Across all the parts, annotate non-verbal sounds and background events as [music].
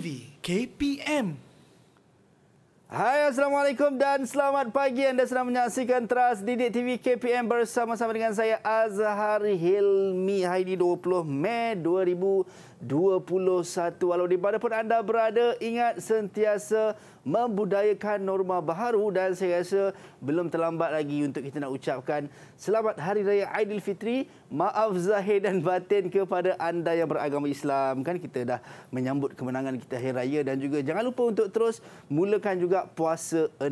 TV KPM. Hai Assalamualaikum dan selamat pagi anda sedang menyaksikan Teras Didik TV KPM bersama-sama dengan saya Azhar Hilmi Haidi 20 Mei 2021 Walau di mana pun anda berada ingat sentiasa membudayakan norma baharu dan saya rasa belum terlambat lagi untuk kita nak ucapkan selamat hari raya Aidilfitri, maaf zahir dan batin kepada anda yang beragama Islam. Kan kita dah menyambut kemenangan kita hari raya dan juga jangan lupa untuk terus mulakan juga puasa 6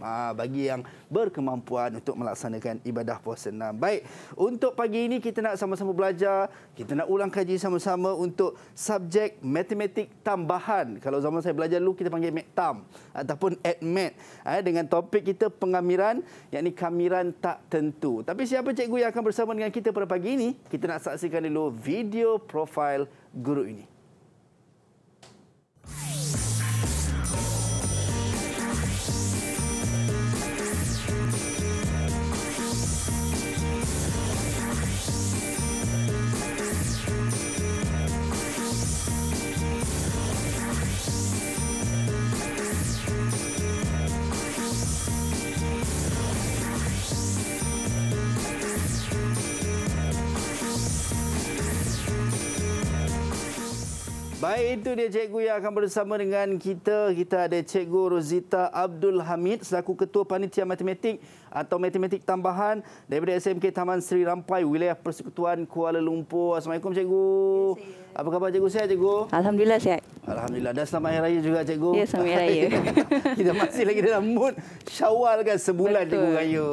ah, bagi yang berkemampuan untuk melaksanakan ibadah puasa enam Baik, untuk pagi ini kita nak sama-sama belajar, kita nak ulang kaji sama-sama untuk subjek matematik tambahan. Kalau zaman saya belajar dulu kita panggil matam ataupun admit eh, dengan topik kita pengamiran yakni kamiran tak tentu. Tapi siapa cikgu yang akan bersama dengan kita pada pagi ini? Kita nak saksikan dulu video profil guru ini. Baik itu dia cikgu yang akan bersama dengan kita. Kita ada cikgu Rozita Abdul Hamid selaku ketua panitia matematik atau matematik tambahan daripada SMK Taman Seri Rampai wilayah Persekutuan Kuala Lumpur. Assalamualaikum cikgu. Ya, Apa khabar cikgu? Sihat cikgu? Alhamdulillah sihat. Alhamdulillah. Dah selamat hari raya juga cikgu. Ya, selamat hari raya. [laughs] kita masih lagi dalam mood Syawal kan sebulan betul. cikgu raya.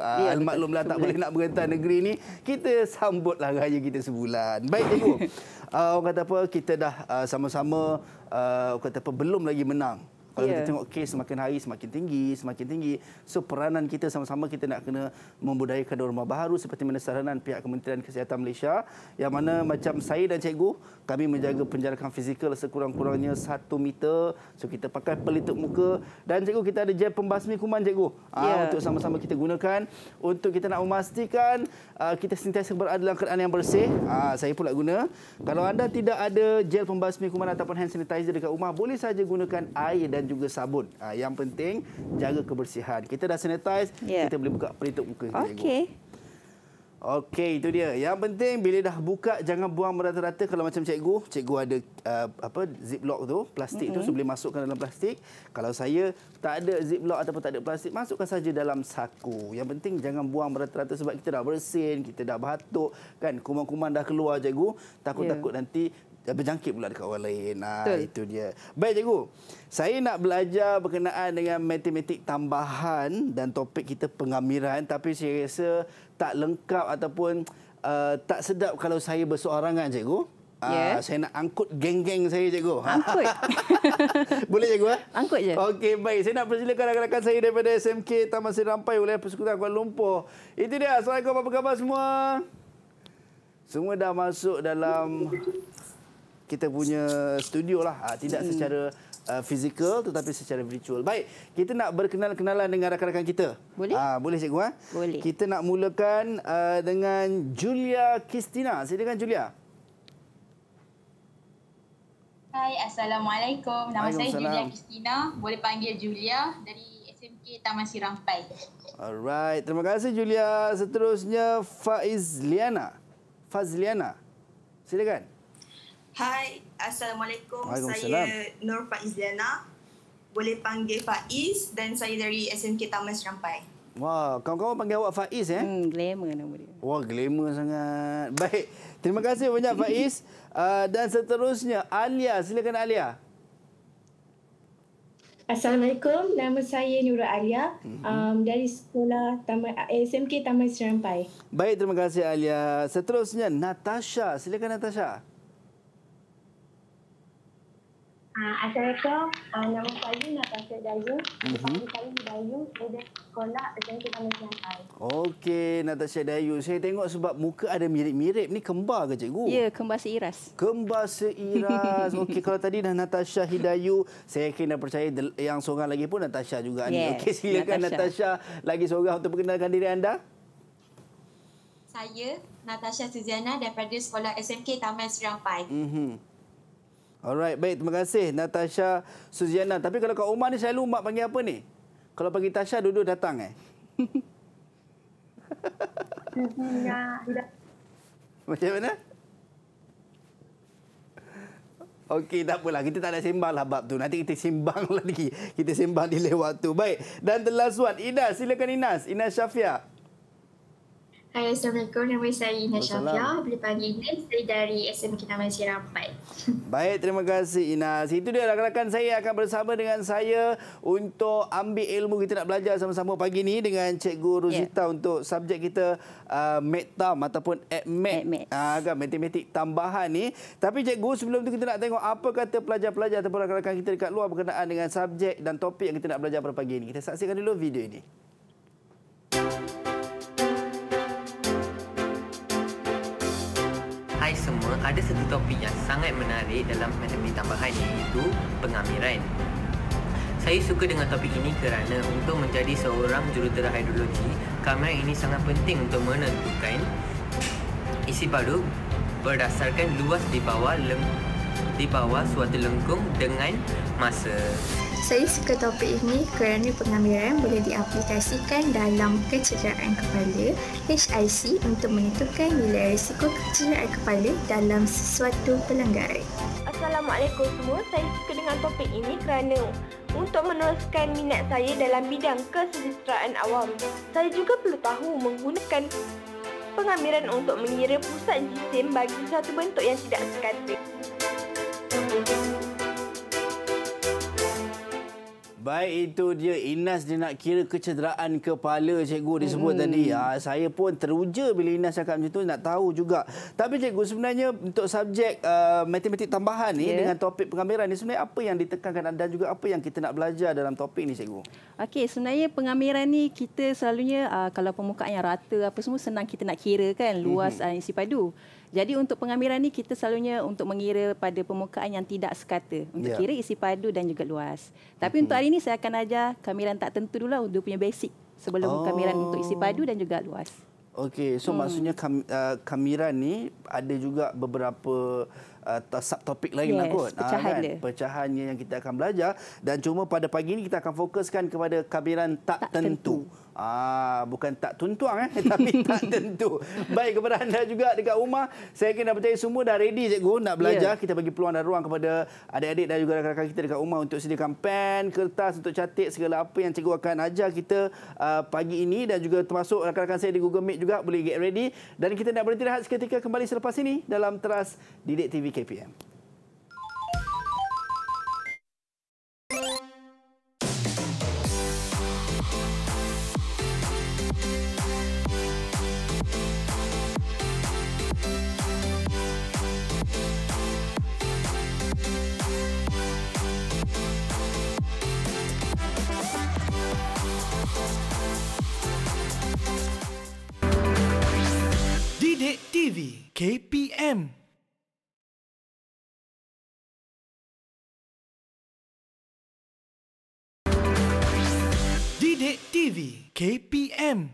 Ah, ya, Almaklumlah tak boleh nak berhentas negeri ni. Kita sambutlah raya kita sebulan. Baik cikgu. [laughs] uh, orang kata apa kita dah uh, sama-sama uh, kata apa belum lagi menang kalau yeah. kita ya. tengok kes semakin hari semakin tinggi, semakin tinggi. So peranan kita sama-sama kita nak kena membudayakan norma baru seperti mana saranan pihak Kementerian Kesihatan Malaysia yang mana hmm. macam saya dan cikgu kami menjaga penjarakan fizikal sekurang-kurangnya hmm. satu meter. So kita pakai pelitup muka dan cikgu kita ada gel pembasmi kuman cikgu. Yeah. Ya. untuk sama-sama kita gunakan untuk kita nak memastikan uh, kita sentiasa berada dalam keadaan yang bersih. Ha, saya pula guna. Kalau anda tidak ada gel pembasmi kuman ataupun hand sanitizer dekat rumah, boleh saja gunakan air dan juga sabun. Uh, yang penting jaga kebersihan. Kita dah sanitize, yeah. kita boleh buka pelitup muka. Okey. Okey, itu dia. Yang penting bila dah buka jangan buang merata-rata kalau macam cikgu. Cikgu ada uh, apa ziplock tu, plastik mm -hmm. tu so boleh masukkan dalam plastik. Kalau saya tak ada ziplock ataupun tak ada plastik, masukkan saja dalam saku. Yang penting jangan buang merata-rata sebab kita dah bersin, kita dah batuk, kan? Kuman-kuman dah keluar cikgu. Takut-takut yeah. nanti berjangkit pula dekat orang lain. Ah ha, itu dia. Baik cikgu. Saya nak belajar berkenaan dengan matematik tambahan dan topik kita pengamiran tapi saya rasa tak lengkap ataupun uh, tak sedap kalau saya bersorangan cikgu. Yeah. Ya. saya nak angkut geng-geng saya cikgu. Ha. Angkut. [laughs] Boleh cikgu? Eh? Angkut je. Okey baik. Saya nak persilakan rakan-rakan saya daripada SMK Taman Seri Rampai oleh Persekutuan Kuala Lumpur. Itu dia. Assalamualaikum apa khabar semua? Semua dah masuk dalam kita punya studio lah uh, tidak hmm. secara uh, fizikal tetapi secara virtual. Baik, kita nak berkenal-kenalan dengan rakan-rakan kita. Boleh? Ah boleh cikgu eh? Boleh. Kita nak mulakan uh, dengan Julia Kristina. Silakan Julia. Hai, Assalamualaikum. Nama saya Julia Kristina. Boleh panggil Julia dari SMK Taman Sirampai. Alright. Terima kasih Julia. Seterusnya Faiz Liana. Faiz Liana. Silakan. Uh, Hai, Assalamualaikum. Saya Nur Faiziana. Boleh panggil Faiz dan saya dari SMK Taman Serampai. Wah, kawan-kawan panggil awak Faiz eh? Hmm, glamour nama dia. Wah, glamour sangat. Baik, terima kasih banyak Faiz. Uh, [laughs] dan seterusnya, Alia. Silakan Alia. Assalamualaikum. Nama saya Nurul Alia. Mhm. Um, dari sekolah Taman, eh, SMK Taman Serampai. Baik, terima kasih Alia. Seterusnya, Natasha. Silakan Natasha. Natasha. Ah, assalamualaikum. Uh, nama saya Natasha Dayu. Mm-hmm. Pagi saya Dayu. Ada sekolah SMP Taman Siantai. Okey, Natasha Dayu. Saya tengok sebab muka ada mirip-mirip. Ini kembar ke, cikgu? Ya, kembar seiras. Kembar seiras. [laughs] Okey, kalau tadi dah Natasha Hidayu, saya yakin dan percaya yang seorang lagi pun Natasha juga. Yes, Okey, silakan Natasha. Natasha. lagi seorang untuk perkenalkan diri anda. Saya, Natasha Suziana daripada sekolah SMK Taman Serampai. Mm-hmm. Alright, baik. Terima kasih Natasha Suziana. Tapi kalau kat Umar ni saya lupa panggil apa ni? Kalau panggil Tasha duduk datang eh? [laughs] Macam mana? Okey, tak apalah. Kita tak ada sembang lah bab tu. Nanti kita sembang [laughs] lagi. Kita sembang di lewat tu. Baik. Dan the last one. Ina, silakan Inas. Inas Syafiq. Hai Assalamualaikum, nama saya Ina Syafia. Boleh panggil Ina, saya dari SM kita Sierra 4. Baik, terima kasih Ina. Itu dia rakan-rakan saya akan bersama dengan saya untuk ambil ilmu kita nak belajar sama-sama pagi ini dengan Cikgu ya. Rosita yeah. untuk subjek kita uh, MedTam ataupun AdMed. Uh, ah, agak matematik tambahan ni. Tapi Cikgu, sebelum tu kita nak tengok apa kata pelajar-pelajar ataupun rakan-rakan kita dekat luar berkenaan dengan subjek dan topik yang kita nak belajar pada pagi ini. Kita saksikan dulu video ini. Música ada satu topik yang sangat menarik dalam pandemik tambahan iaitu pengamiran. Saya suka dengan topik ini kerana untuk menjadi seorang jurutera hidrologi, kamera ini sangat penting untuk menentukan isi padu berdasarkan luas di bawah leng di bawah suatu lengkung dengan masa. Saya suka topik ini kerana pengambilan boleh diaplikasikan dalam kecederaan kepala HIC untuk menentukan nilai risiko kecederaan kepala dalam sesuatu pelanggaran. Assalamualaikum semua. Saya suka dengan topik ini kerana untuk meneruskan minat saya dalam bidang kesejahteraan awam. Saya juga perlu tahu menggunakan pengambilan untuk mengira pusat jisim bagi satu bentuk yang tidak sekatik. Baik itu dia Inas dia nak kira kecederaan kepala cikgu disebut hmm. tadi. Ha, saya pun teruja bila Inas cakap macam tu nak tahu juga. Tapi cikgu sebenarnya untuk subjek uh, matematik tambahan ni yeah. dengan topik pengambilan ni sebenarnya apa yang ditekankan anda juga apa yang kita nak belajar dalam topik ni cikgu? Okey sebenarnya pengambilan ni kita selalunya uh, kalau permukaan yang rata apa semua senang kita nak kira kan luas hmm. uh, isi padu. Jadi untuk pengambilan ni kita selalunya untuk mengira pada permukaan yang tidak sekata. Untuk yeah. kira isi padu dan juga luas. Tapi hmm. untuk hari ini saya akan ajar kamiran tak tentu dulu lah untuk punya basic sebelum oh. kamiran untuk isi padu dan juga luas. Okey, so hmm. maksudnya kam, uh, kamiran ni ada juga beberapa uh, subtopik lain lah yes, lah kot. ha, kan? Pecahannya yang kita akan belajar. Dan cuma pada pagi ini kita akan fokuskan kepada kamiran tak, tak tentu. tentu. Ah, bukan tak tuntuang eh, [laughs] tapi tak [laughs] tentu. Baik kepada anda juga dekat rumah. Saya yakin percaya semua dah ready cikgu nak belajar. Yeah. Kita bagi peluang dan ruang kepada adik-adik dan juga rakan-rakan kita dekat rumah untuk sediakan pen, kertas untuk catik segala apa yang cikgu akan ajar kita uh, pagi ini dan juga termasuk rakan-rakan saya di Google Meet juga boleh get ready. Dan kita nak berhenti rehat seketika kembali selepas ini dalam teras Didik TV KPM. KPM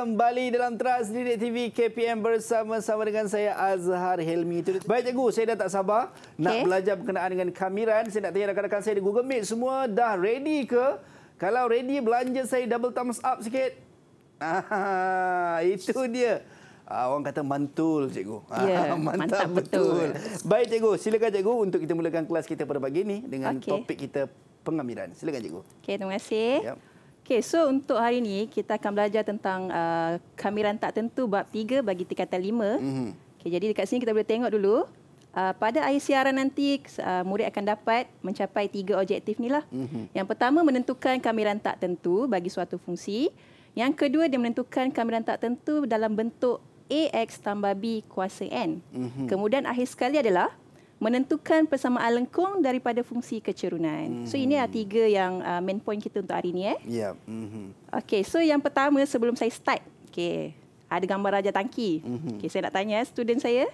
kembali dalam Trans Didik TV KPM bersama-sama dengan saya Azhar Helmi. Baik cikgu, saya dah tak sabar nak okay. belajar berkenaan dengan kameran. Saya nak tanya rakan-rakan saya di Google Meet semua dah ready ke? Kalau ready belanja saya double thumbs up sikit. [laughs] Ah, itu dia. Ah, orang kata mantul cikgu. Ah, ya, ah, [laughs] mantap, mantap betul. Baik cikgu, silakan cikgu untuk kita mulakan kelas kita pada pagi ini dengan okay. topik kita pengambilan. Silakan cikgu. Okey, terima kasih. Yep. Okay, so untuk hari ini kita akan belajar tentang uh, kamiran tak tentu bab tiga bagi tingkatan 5. Mm-hmm. Okey, jadi dekat sini kita boleh tengok dulu. Uh, pada akhir siaran nanti uh, murid akan dapat mencapai tiga objektif ni lah. Mm-hmm. Yang pertama menentukan kamiran tak tentu bagi suatu fungsi. Yang kedua dia menentukan kamiran tak tentu dalam bentuk AX tambah B kuasa N. Mm-hmm. Kemudian akhir sekali adalah menentukan persamaan lengkung daripada fungsi kecerunan. Mm-hmm. So ini hmm. adalah tiga yang uh, main point kita untuk hari ini. Eh? Ya. Yeah. Mm-hmm. Okay, so yang pertama sebelum saya start, okay, ada gambar raja tangki. Mm-hmm. Okay, saya nak tanya eh, student saya.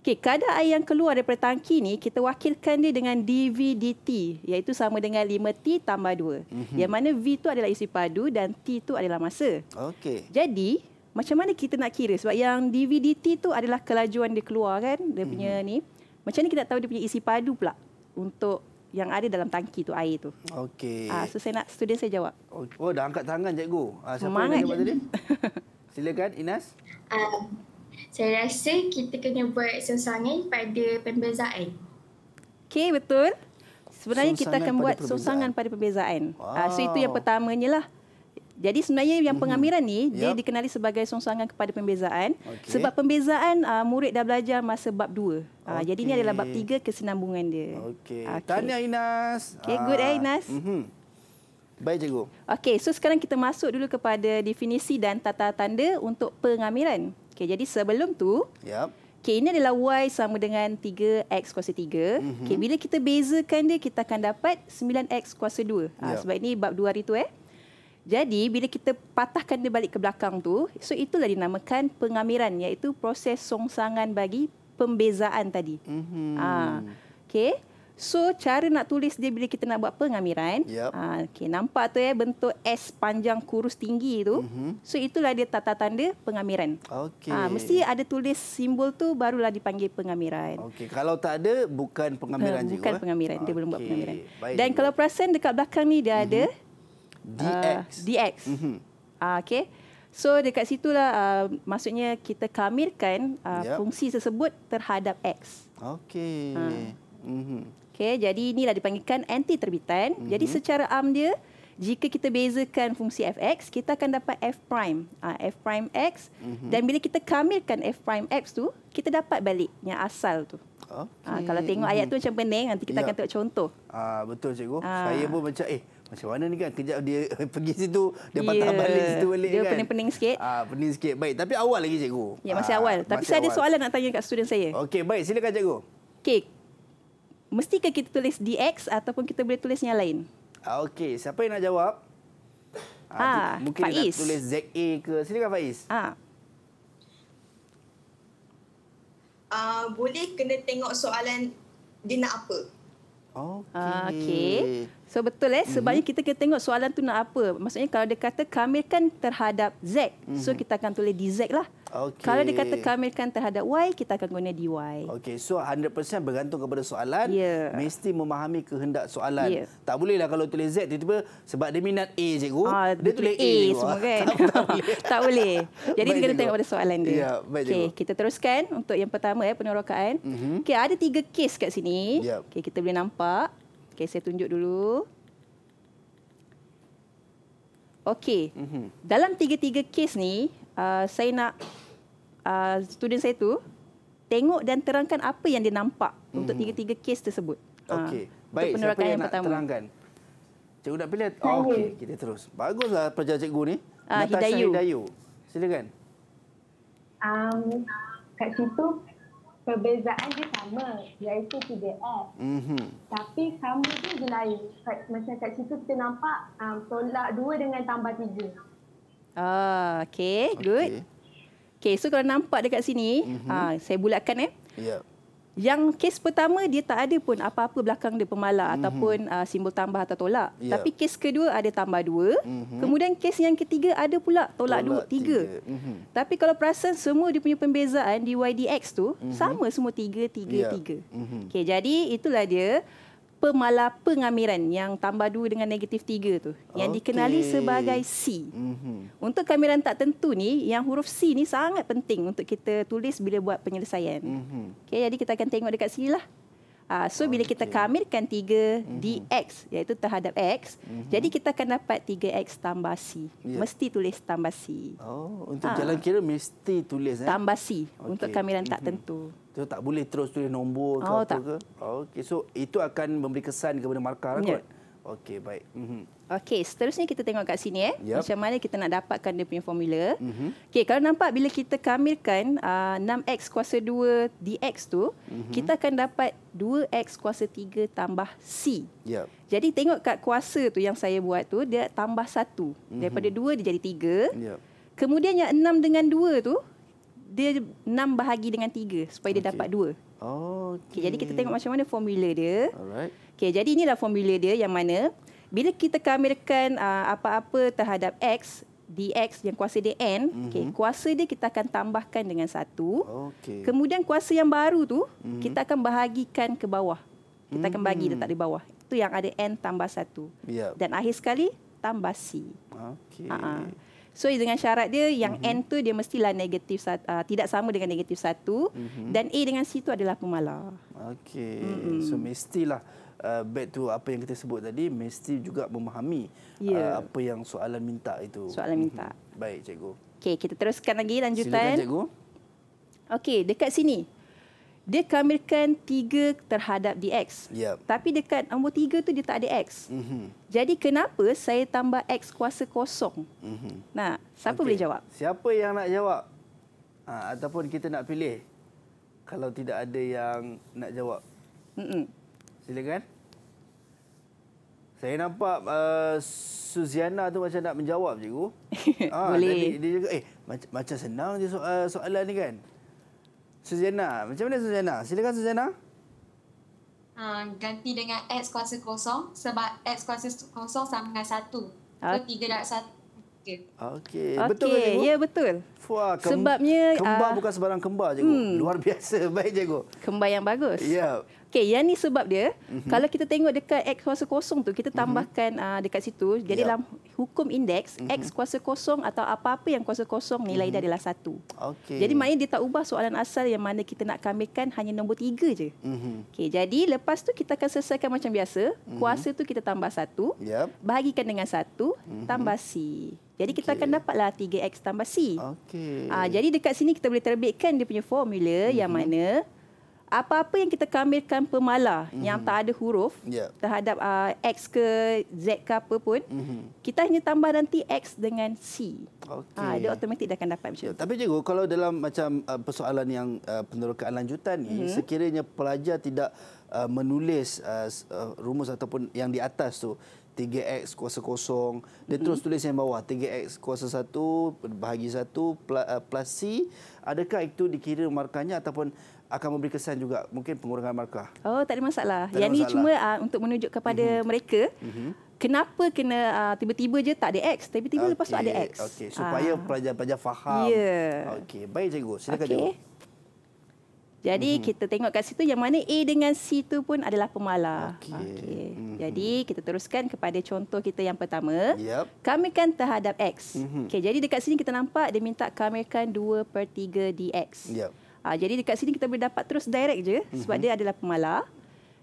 Okay, kadar air yang keluar daripada tangki ni kita wakilkan dia dengan dv dt, iaitu sama dengan 5T tambah 2. Mm-hmm. Yang mana V tu adalah isi padu dan T tu adalah masa. Okey. Jadi, macam mana kita nak kira sebab yang DVDT tu adalah kelajuan dia keluar kan dia punya mm-hmm. ni macam mana kita nak tahu dia punya isi padu pula untuk yang ada dalam tangki tu air tu. Okey. Ah uh, so saya nak student saya jawab. Oh, oh dah angkat tangan cikgu. Ah uh, siapa yang jawab tadi? [laughs] Silakan Inas. Ah saya rasa kita kena buat sesuangan pada pembezaan. Okey betul. Sebenarnya sungsangan kita akan buat sesuangan pada perbezaan. wow. uh, ah, so itu yang pertamanya lah. Jadi sebenarnya yang mhm. pengamiran ni mm-hmm. dia yep. dikenali sebagai songsangan kepada pembezaan okay. sebab pembezaan uh, murid dah belajar masa bab 2. Okay. Ah, jadi ni adalah bab 3 kesinambungan dia. Okey. Ah, okay. Tanya Inas. Okey, good eh Inas. Mm-hmm. Baik cikgu. Okey, so sekarang kita masuk dulu kepada definisi dan tata tanda untuk pengamiran. Okey, jadi sebelum tu, yep. Okey, ini adalah y sama dengan 3x kuasa 3. Mm-hmm. Okey, bila kita bezakan dia kita akan dapat 9x kuasa 2. Yep. Uh, sebab ini bab 2 hari tu eh. Jadi bila kita patahkan dia balik ke belakang tu, so itulah dinamakan pengamiran iaitu proses songsangan bagi pembezaan tadi. Mhm. Ah. Okay. So cara nak tulis dia bila kita nak buat pengamiran, yep. ah okay, nampak tu ya eh, bentuk S panjang kurus tinggi tu. Mm-hmm. So itulah dia tata tanda pengamiran. Okay. Ah mesti ada tulis simbol tu barulah dipanggil pengamiran. Okay. Kalau tak ada bukan pengamiran uh, juga. Bukan pengamiran, eh? dia belum buat pengamiran. Baik Dan juga. kalau perasan dekat belakang ni dia mm-hmm. ada DX. Uh, DX. Mm -hmm. uh, ah, okay. So dekat situlah uh, maksudnya kita kamirkan uh, yep. fungsi tersebut terhadap X. Okay. Uh. Mm -hmm. Okay. Jadi ini lah dipanggilkan anti terbitan. Mm -hmm. Jadi secara am dia jika kita bezakan fungsi fx kita akan dapat f prime uh, f prime x mm -hmm. dan bila kita kamilkan f prime x tu kita dapat balik yang asal tu okay. uh, kalau tengok mm -hmm. ayat tu mhm. macam pening nanti kita yeah. akan tengok contoh uh, betul cikgu uh. saya pun macam eh macam mana ni kan kejap dia [laughs] pergi situ dia yeah. patah balik situ balik dia kan. Dia pening-pening sikit. Ah pening sikit. Baik, tapi awal lagi cikgu. Ya masih ah, awal. Tapi masih saya awal. ada soalan nak tanya kat student saya. Okey, baik silakan cikgu. Okey. Mestikah kita tulis dx ataupun kita boleh tulis yang lain? Ah okey, siapa yang nak jawab? Ah, ah mungkin Faiz. nak tulis za ke. Silakan Faiz. Ah. Uh, boleh kena tengok soalan dia nak apa. Okay. okay. So betul eh sebabnya mm-hmm. kita kena tengok soalan tu nak apa. Maksudnya kalau dia kata kamilkan terhadap Z. Mm-hmm. So mhm. kita akan tulis di Z lah. Okay. Kalau dia kata kamilkan terhadap Y, kita akan guna di DY. Okey, so 100% bergantung kepada soalan. Yeah. Mesti memahami kehendak soalan. Yeah. Tak bolehlah kalau tulis Z tiba-tiba sebab dia minat A, cikgu. Ah, dia tulis A, A semua kan? [laughs] tak, [laughs] tak boleh. Jadi baik dia kena tengok pada soalan dia. Yeah, Okey, kita teruskan untuk yang pertama eh, penerokaan. Mm -hmm. Okey, ada tiga kes kat sini. Yeah. Okey, kita boleh nampak. Okay, saya tunjuk dulu. Okey, mm -hmm. dalam tiga-tiga kes ni, uh, saya nak uh, student saya tu tengok dan terangkan apa yang dia nampak hmm. untuk tiga-tiga kes tersebut. Ah, okey. Uh, Baik, untuk siapa yang, yang nak pertama. terangkan? Cikgu nak pilih? Oh, Okey, kita terus. Baguslah pelajar cikgu ni. Uh, Natasha Hidayu. Hidayu. Silakan. Um, kat situ perbezaan dia sama iaitu PDF. Mm-hmm. Tapi sama tu je lain. Kat, macam kat situ kita nampak um, tolak dua dengan tambah 3. Ah, okay, good. Okey, so kalau nampak dekat sini, mm-hmm. uh, saya bulatkan eh. Ya. Yeah. Yang kes pertama dia tak ada pun apa-apa belakang dia pemalar mm-hmm. ataupun uh, simbol tambah atau tolak. Yeah. Tapi kes kedua ada tambah dua. Mm-hmm. Kemudian kes yang ketiga ada pula tolak, tolak dua, tiga. tiga. Mm-hmm. Tapi kalau perasan semua dia punya pembezaan di YDX tu mm-hmm. sama semua tiga, tiga, yeah. tiga. Mm-hmm. Okay, jadi itulah dia pengamiran yang tambah dua dengan negatif tiga tu yang okay. dikenali sebagai C. Mm-hmm. Untuk kamiran tak tentu ni yang huruf C ni sangat penting untuk kita tulis bila buat penyelesaian. Mm-hmm. Okey jadi kita akan tengok dekat sini lah. Uh, so, bila okay. kita kamilkan 3 mm-hmm. DX iaitu terhadap X, mm-hmm. jadi kita akan dapat 3X tambah C. Yeah. Mesti tulis tambah C. Oh, untuk ha. jalan kira mesti tulis. Eh? Tambah C okay. untuk kamilan mm-hmm. tak mhm. tentu. So, tak boleh terus tulis nombor ke oh, apa ke? Oh, okay. So, itu akan memberi kesan kepada markah yeah. Ya. kot. Okey, baik. Mm-hmm. Okey, seterusnya kita tengok kat sini. Eh. Yep. Macam mana kita nak dapatkan dia punya formula. Mm-hmm. Okey, kalau nampak bila kita kamilkan uh, ah, 6x kuasa 2 dx tu, mm-hmm. kita akan dapat 2x kuasa 3 tambah c. Yep. Jadi tengok kat kuasa tu yang saya buat tu, dia tambah 1. Mm-hmm. Daripada 2 dia jadi 3. Yep. Kemudian yang 6 dengan 2 tu, dia 6 bahagi dengan 3 supaya dia okay. dapat 2. Oh, okay. okay. Jadi kita tengok macam mana formula dia. Okay, jadi inilah formula dia yang mana bila kita kamerakan uh, apa-apa terhadap x dx yang kuasa dia n, mm-hmm. okay, kuasa dia kita akan tambahkan dengan satu. Okay. Kemudian kuasa yang baru tu mm-hmm. kita akan bahagikan ke bawah. Kita mm-hmm. akan mhm. bagi letak di bawah. Itu yang ada n tambah satu. Yep. Dan akhir sekali tambah c. Okay. Uh-uh. So dengan syarat dia yang mm-hmm. N tu dia mestilah negatif satu, uh, ah, tidak sama dengan negatif satu mm-hmm. dan A dengan C tu adalah pemalas. Okey. Mm-hmm. So mestilah uh, back to apa yang kita sebut tadi mesti juga memahami yeah. uh, ya. apa yang soalan minta itu. Soalan minta. Mhm. Baik cikgu. Okey, kita teruskan lagi lanjutan. Silakan cikgu. Okey, dekat sini dia kamerkan tiga terhadap DX. Yep. Tapi dekat nombor tiga tu dia tak ada X. Mm-hmm. Jadi kenapa saya tambah X kuasa kosong? Mm-hmm. Nah, siapa okay. boleh jawab? Siapa yang nak jawab? Ha, ataupun kita nak pilih? Kalau tidak ada yang nak jawab. Mm-mm. Silakan. Saya nampak uh, Suziana tu macam nak menjawab cikgu. ha, [laughs] boleh. Dia, dia, dia, eh, macam, macam senang je soal, soalan ni kan? Suzana. Macam mana Suzana? Silakan Suzana. Ah, ganti dengan X kuasa kosong sebab X kuasa kosong sama dengan satu. So, tiga dan satu. Okey. Okay. Betul okay. Ya, betul. Fuh, kem- Sebabnya... Kembar uh, bukan sebarang kembar, Cikgu. Hmm. Luar biasa. [laughs] Baik, Cikgu. Kembar yang bagus. Ya. Yeah. Okey, yang ni sebab dia. Mm-hmm. Kalau kita tengok dekat X kuasa kosong tu, kita mhm. tambahkan mm-hmm. uh, dekat situ. Jadi yep. dalam hukum indeks, mm-hmm. X kuasa kosong atau apa-apa yang kuasa kosong, nilai mhm. mm-hmm. dia adalah satu. Okay. Jadi maknanya dia tak ubah soalan asal yang mana kita nak kamilkan hanya nombor tiga je. Mm-hmm. Okay, jadi lepas tu kita akan selesaikan macam biasa. Mm-hmm. Kuasa tu kita tambah satu, yep. bahagikan dengan satu, mm-hmm. tambah C. Jadi kita okay. akan dapatlah 3X tambah C. Okay. Uh, ah, jadi dekat sini kita boleh terbitkan dia punya formula mm-hmm. yang mhm. mana apa-apa yang kita kamilkan pemala mm-hmm. yang mhm. tak ada huruf yeah. terhadap uh, X ke Z ke apa pun, mm-hmm. kita hanya tambah nanti X dengan C. Ah, okay. Uh, dia otomatik dia akan dapat macam yeah. tu. Tapi cikgu, kalau dalam macam uh, persoalan yang uh, penerokaan lanjutan ni, mm-hmm. sekiranya pelajar tidak uh, menulis uh, uh, rumus ataupun yang di atas tu, 3x kuasa kosong dia mm-hmm. terus tulis yang bawah 3x kuasa 1 bahagi 1 plus, c adakah itu dikira markahnya ataupun akan memberi kesan juga mungkin pengurangan markah. Oh, tak ada masalah. Tak yang masalah. ini cuma uh, untuk menunjuk kepada mm-hmm. mereka. Mm-hmm. Kenapa kena uh, tiba-tiba je tak ada X, tiba-tiba okay. lepas tu ada X. Okey, ah. supaya uh. pelajar-pelajar faham. Ya. Yeah. Okey, baik cikgu, silakan okay. jawab. Jadi mm-hmm. kita tengok kat situ yang mana A dengan C tu pun adalah pemalar. Okey. Okay. Mm-hmm. Jadi kita teruskan kepada contoh kita yang pertama. Yep. Kamikan terhadap X. Mm-hmm. Okey, jadi dekat sini kita nampak dia minta kamikan 2/3 dx. Yep. Uh, jadi dekat sini kita boleh dapat terus direct je mm-hmm. sebab mhm. dia adalah pemalar.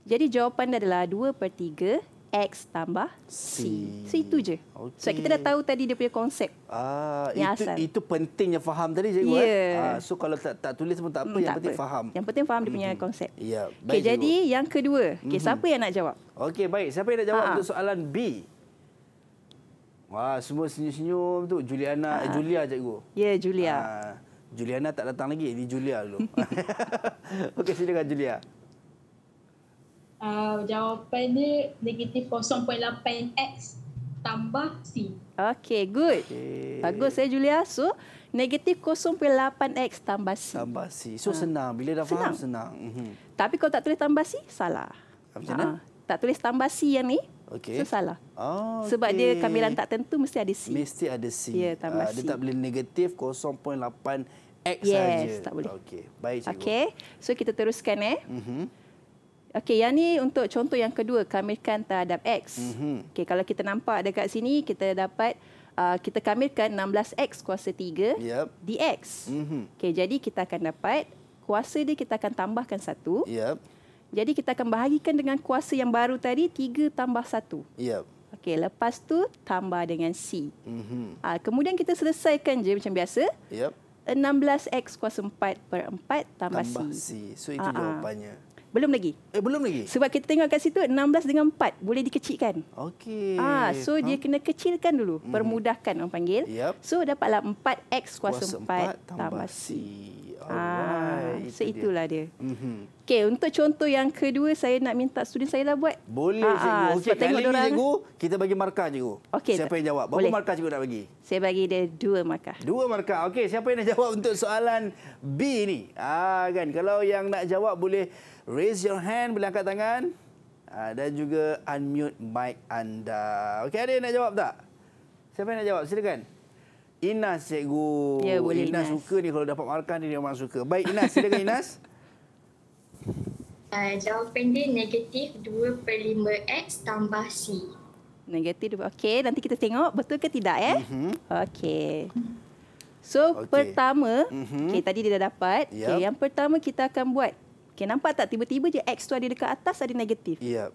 Jadi jawapan dia adalah 2 per 3 X tambah C. C. So itu je. Okay. Sebab so, kita dah tahu tadi dia punya konsep. Ah, yang itu, itu pentingnya faham tadi cikgu. Yeah. Eh? Ya. Ah, so kalau tak, tak tulis pun tak apa, mm, yang tak penting apa. faham. Yang penting faham dia punya mm-hmm. konsep. Ya, baik okay, Jadi yang kedua, okay, mm-hmm. siapa yang nak jawab? Okay baik. Siapa yang nak jawab Ha-ha. untuk soalan B? Wah, semua senyum-senyum tu. Juliana, ha Julia cikgu. Ya, yeah, Julia. ha Juliana tak datang lagi, ini Julia dulu. [laughs] Okey, silakan Julia. Uh, jawapan dia negatif 0.8x tambah C. Okey, good. Okay. Bagus eh Julia. So, negatif 0.8x tambah C. Tambah C. So, uh. senang. Bila dah faham, senang. Mm-hmm. Tapi kalau tak tulis tambah C, salah. Macam ah, tak tulis tambah C yang ni, Okey. So salah. Oh, ah, okay. Sebab dia kamilan tak tentu mesti ada C. Mesti ada C. Ya, tambah uh, C. Dia tak boleh negatif 0.8 X yes, tak boleh. Okey, baik cikgu. Okey, so kita teruskan eh. Mm -hmm. Okey, yang ni untuk contoh yang kedua, kamilkan terhadap X. Mm -hmm. Okey, kalau kita nampak dekat sini, kita dapat uh, kita kamilkan 16X kuasa 3 yep. dx. Mm -hmm. Okey, jadi kita akan dapat kuasa dia kita akan tambahkan 1. Yep. Jadi kita akan bahagikan dengan kuasa yang baru tadi 3 tambah 1. Ya. Yep. Okey, lepas tu tambah dengan C. Mm-hmm. Ha, kemudian kita selesaikan je macam biasa. Yep. 16x kuasa 4 per 4 tambah, tambah C. C. So itu Ha-ha. Ah. jawapannya. Belum lagi. Eh belum lagi. Sebab kita tengok kat situ 16 dengan 4 boleh dikecilkan. Okey. Ah so ha? dia kena kecilkan dulu, mm-hmm. permudahkan orang panggil. Yep. So dapatlah 4x kuasa, kuasa 4, 4 tambah, tambah C. C. Alright. Ah, so itulah dia. Mm-hmm. Okay, untuk contoh yang kedua saya nak minta student saya lah buat. Boleh Aa, ah, cikgu. Ah, okay, kali ini cikgu kita bagi markah cikgu. Okay, siapa tak. yang jawab? Berapa markah cikgu nak bagi? Saya bagi dia dua markah. Dua markah. Okey, siapa yang nak jawab untuk soalan B ni? Ah kan, kalau yang nak jawab boleh raise your hand, boleh angkat tangan. Ah, dan juga unmute mic anda. Okey, ada yang nak jawab tak? Siapa yang nak jawab? Silakan. Inas cikgu. Ya, boleh Inas, Inas suka ni kalau dapat markah ni dia memang suka. Baik Inas, silakan Inas. Uh, [laughs] jawapan dia negatif 2 per 5X tambah C. Negatif, okey. Nanti kita tengok betul ke tidak. Eh? Uh mhm. -huh. Okey. So okay. pertama, uh mhm. -huh. okay, tadi dia dah dapat. Yep. Okay, yang pertama kita akan buat. Okay, nampak tak tiba-tiba je X tu ada dekat atas ada negatif. Yep.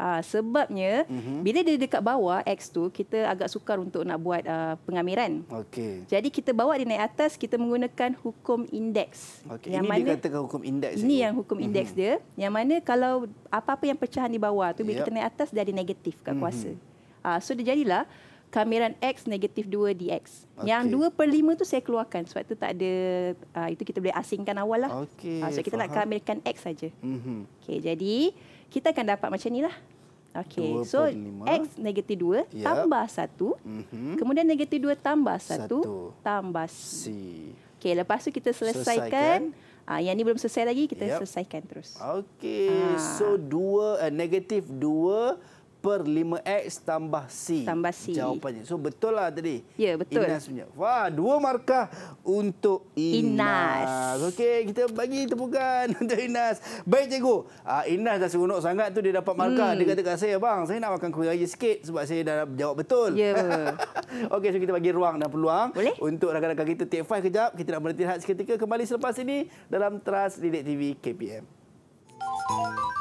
Uh, sebabnya mm-hmm. bila dia dekat bawah X tu kita agak sukar untuk nak buat uh, pengamiran. Okey. Jadi kita bawa dia naik atas kita menggunakan hukum indeks. Okey. Ini mana, dikatakan hukum indeks. Ini yang hukum mhm. indeks mm-hmm. dia. Yang mana kalau apa-apa yang pecahan di bawah tu bila yep. kita naik atas dia ada negatif kat mhm. kuasa. Mm-hmm. Uh, so dia jadilah kamiran X negatif 2 DX. Yang okay. 2 per 5 tu saya keluarkan. Sebab itu tak ada, uh, itu kita boleh asingkan awal lah. Okay, uh, so kita faham. nak kamirkan X saja. Mm-hmm. Okay, jadi kita akan dapat macam inilah. Okey. So x negatif 2 yep. tambah 1. Mm-hmm. Kemudian negatif 2 tambah 1, tambah C. Okey, lepas tu kita selesaikan. selesaikan. Ha, yang ni belum selesai lagi, kita yep. selesaikan terus. Okey. Ha. So 2 eh, negatif uh, 2 per 5x tambah C. Tambah C. Jawapannya. So betul lah tadi. Ya, betul. Inas punya. Wah, dua markah untuk Inas. Inas. Okey, kita bagi tepukan [laughs] untuk Inas. Baik, cikgu. Uh, Inas dah seronok sangat tu dia dapat markah. Hmm. Dia kata kat saya, bang, saya nak makan kuih raya sikit sebab saya dah jawab betul. Ya. [laughs] Okey, so kita bagi ruang dan peluang. Boleh? Untuk rakan-rakan kita take five kejap. Kita nak berhenti seketika kembali selepas ini dalam Trust Didik TV KPM. Thank you.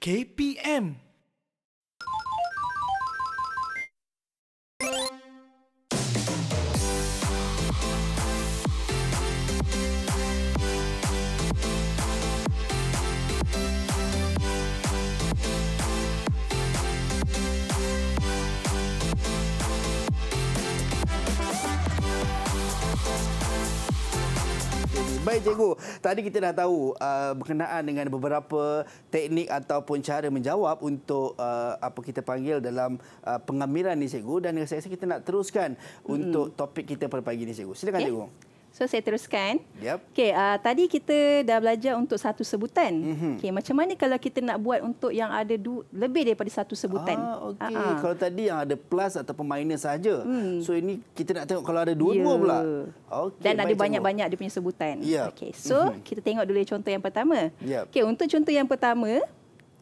KPM tadi kita dah tahu uh, berkenaan dengan beberapa teknik ataupun cara menjawab untuk uh, apa kita panggil dalam uh, pengamiran ni cikgu dan saya rasa kita nak teruskan hmm. untuk topik kita pada pagi ni cikgu. Silakan okay. Ya. cikgu. So saya teruskan. Yep. Okay, uh, ah, tadi kita dah belajar untuk satu sebutan. Mm-hmm. Okay, macam mana kalau kita nak buat untuk yang ada lebih daripada satu sebutan? Ah, okay. Uh-huh. Ah, ah. Kalau tadi yang ada plus ataupun minus saja. Mm. So ini kita nak tengok kalau ada dua-dua yeah. pula. Okay, Dan ada banyak-banyak tengok. dia punya sebutan. Yep. Okay, so mm-hmm. kita tengok dulu contoh yang pertama. Yep. Okay, untuk contoh yang pertama,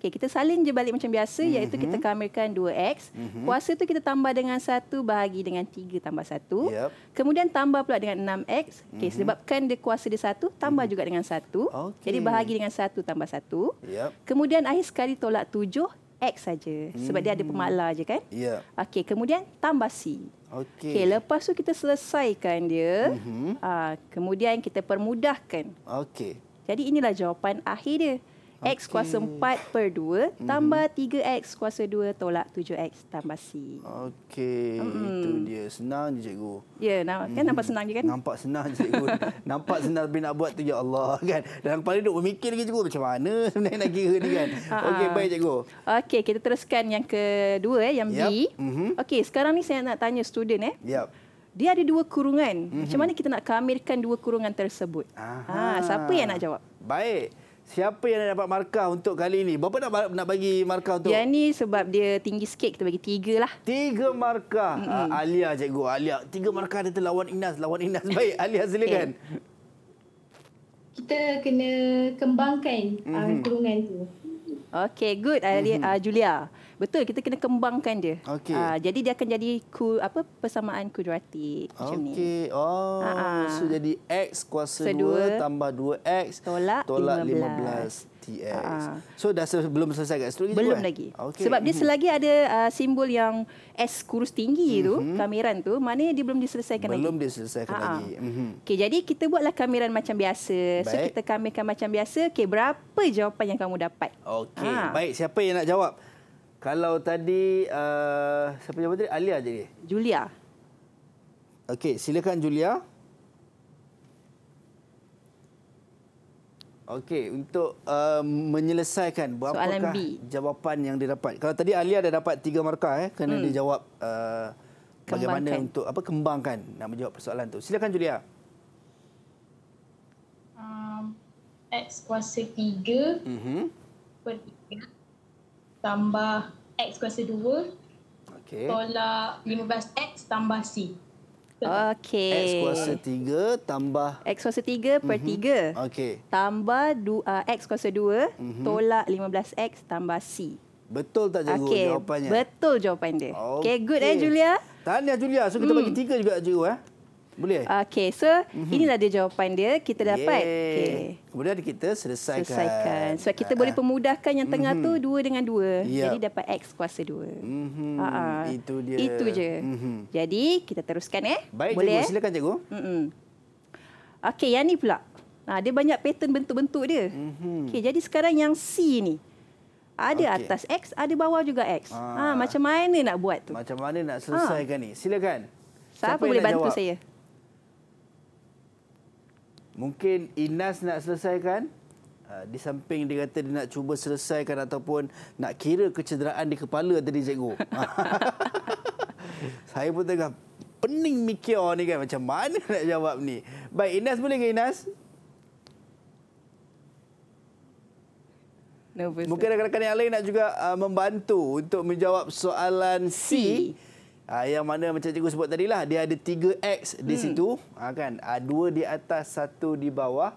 Okey, kita salin je balik macam biasa mm-hmm. iaitu kita kamerkan mhm. 2x. Mm-hmm. Kuasa tu kita tambah dengan 1 bahagi dengan 3 tambah 1. Yep. Kemudian tambah pula dengan 6x. Okey, mm-hmm. sebabkan dia kuasa dia 1 tambah mm-hmm. juga dengan 1. Okay. Jadi bahagi dengan 1 tambah 1. Yep. Kemudian akhir sekali tolak 7 X saja sebab hmm. dia ada hmm. pemalar aja kan. Ya. Yeah. Okey, kemudian tambah C. Okey. Okey, lepas tu kita selesaikan dia. Mm-hmm. Ha, kemudian kita permudahkan. Okey. Jadi inilah jawapan akhir dia. Mhm. X kuasa 4 per 2 Tambah 3X kuasa 2 Tolak 7X tambah C Okey Itu dia Senang je cikgu Ya yeah, kan nampak mhm. senang je kan Nampak senang je cikgu [laughs] Nampak senang tapi nak buat tu Ya Allah kan Dalam kepala duduk memikir lagi cikgu Macam mana sebenarnya nak kira ni kan ah. Okey baik cikgu Okey kita teruskan yang kedua eh Yang B mm Okey sekarang ni saya nak tanya student eh yep. Dia ada dua kurungan mm-hmm. Macam mhm. mana kita nak kamilkan dua kurungan tersebut Aha. Ha, Siapa yang nak jawab Baik Siapa yang dapat markah untuk kali ini? Berapa nak nak bagi markah untuk? Yang ni sebab dia tinggi sikit, kita bagi tiga lah. Tiga markah. Mm -hmm. uh, Alia, cikgu. Alia, tiga markah dia terlawan Inas. Lawan Inas. Baik, [laughs] Alia silakan. Okay. Kita kena kembangkan uh, mm -hmm. kurungan tu. Okey, good Alia, mm -hmm. uh, Julia. Betul kita kena kembangkan dia. Okay. Uh, ah, jadi dia akan jadi cool apa persamaan kuadratik okay. ni. Oh. Uh ah, -huh. Ah. So jadi x kuasa 2 tambah 2x tolak, tolak 15. 15. TX. so dah sebelum selesai kat stroke Belum eh? lagi. Kan? Okay. Sebab dia mhm. selagi ada uh, simbol yang S kurus tinggi uh -huh. tu, mhm. kameran tu, maknanya dia belum diselesaikan belum lagi. Belum diselesaikan uh lagi. Uh mhm. -huh. okay, jadi kita buatlah kameran macam biasa. Baik. So kita kamerkan macam biasa. Okay, berapa jawapan yang kamu dapat? Okay. Baik, siapa yang nak jawab? Kalau tadi uh, siapa jawab tadi? Alia jadi. Julia. Okey, silakan Julia. Okey, untuk uh, menyelesaikan berapakah B. jawapan yang dia dapat. Kalau tadi Alia dah dapat tiga markah eh kerana hmm. dia jawab uh, bagaimana untuk apa kembangkan nak menjawab persoalan tu. Silakan Julia. Um, X kuasa 3 uh -huh tambah X kuasa 2 okay. tolak 15X tambah C. Okey. X kuasa 3 tambah X kuasa 3 per 3. Mhm. Okey. Tambah du, uh, X kuasa 2 mm-hmm. tolak 15X tambah C. Betul tak cikgu okay. jawapannya? Betul jawapan dia. Okey, okay, good eh Julia. Tahniah Julia. So kita mm. bagi 3 juga cikgu eh. Boleh. Okey, so mm-hmm. inilah dia jawapan dia kita dapat. Okey. Kemudian kita selesaikan. Selesaikan. Sebab so, kita uh boleh ah, ah. pemudahkan yang tengah mm-hmm. tu mhm. dua dengan dua. Yep. Ya. Jadi dapat x kuasa dua. Mm-hmm. Uh-huh. Itu dia. Itu je. Mm-hmm. Jadi kita teruskan eh. Baik, boleh. Cikgu. Eh? Silakan cikgu. Mm-hmm. Okey, yang ni pula. Nah, dia banyak pattern bentuk-bentuk dia. Mm-hmm. Okey, jadi sekarang yang C ni. Ada okay. atas X, ada bawah juga X. Ah. Ha, macam mana nak buat tu? Macam mana nak selesaikan ah. ni? Silakan. Siapa, Siapa boleh bantu jawab? saya? mungkin Inas nak selesaikan ah, di samping dia kata dia nak cuba selesaikan ataupun nak kira kecederaan di kepala tadi cikgu. [laughs] Saya pun tengah pening mikir ni kan macam mana nak jawab ni. Baik Inas boleh ke Inas? Mungkin eh? rakan-rakan yang lain nak juga ah, membantu untuk menjawab soalan C. C. Uh, yang mana macam cikgu sebut tadi lah, dia ada tiga x di hmm. situ. Uh, kan? Uh, dua di atas, satu di bawah.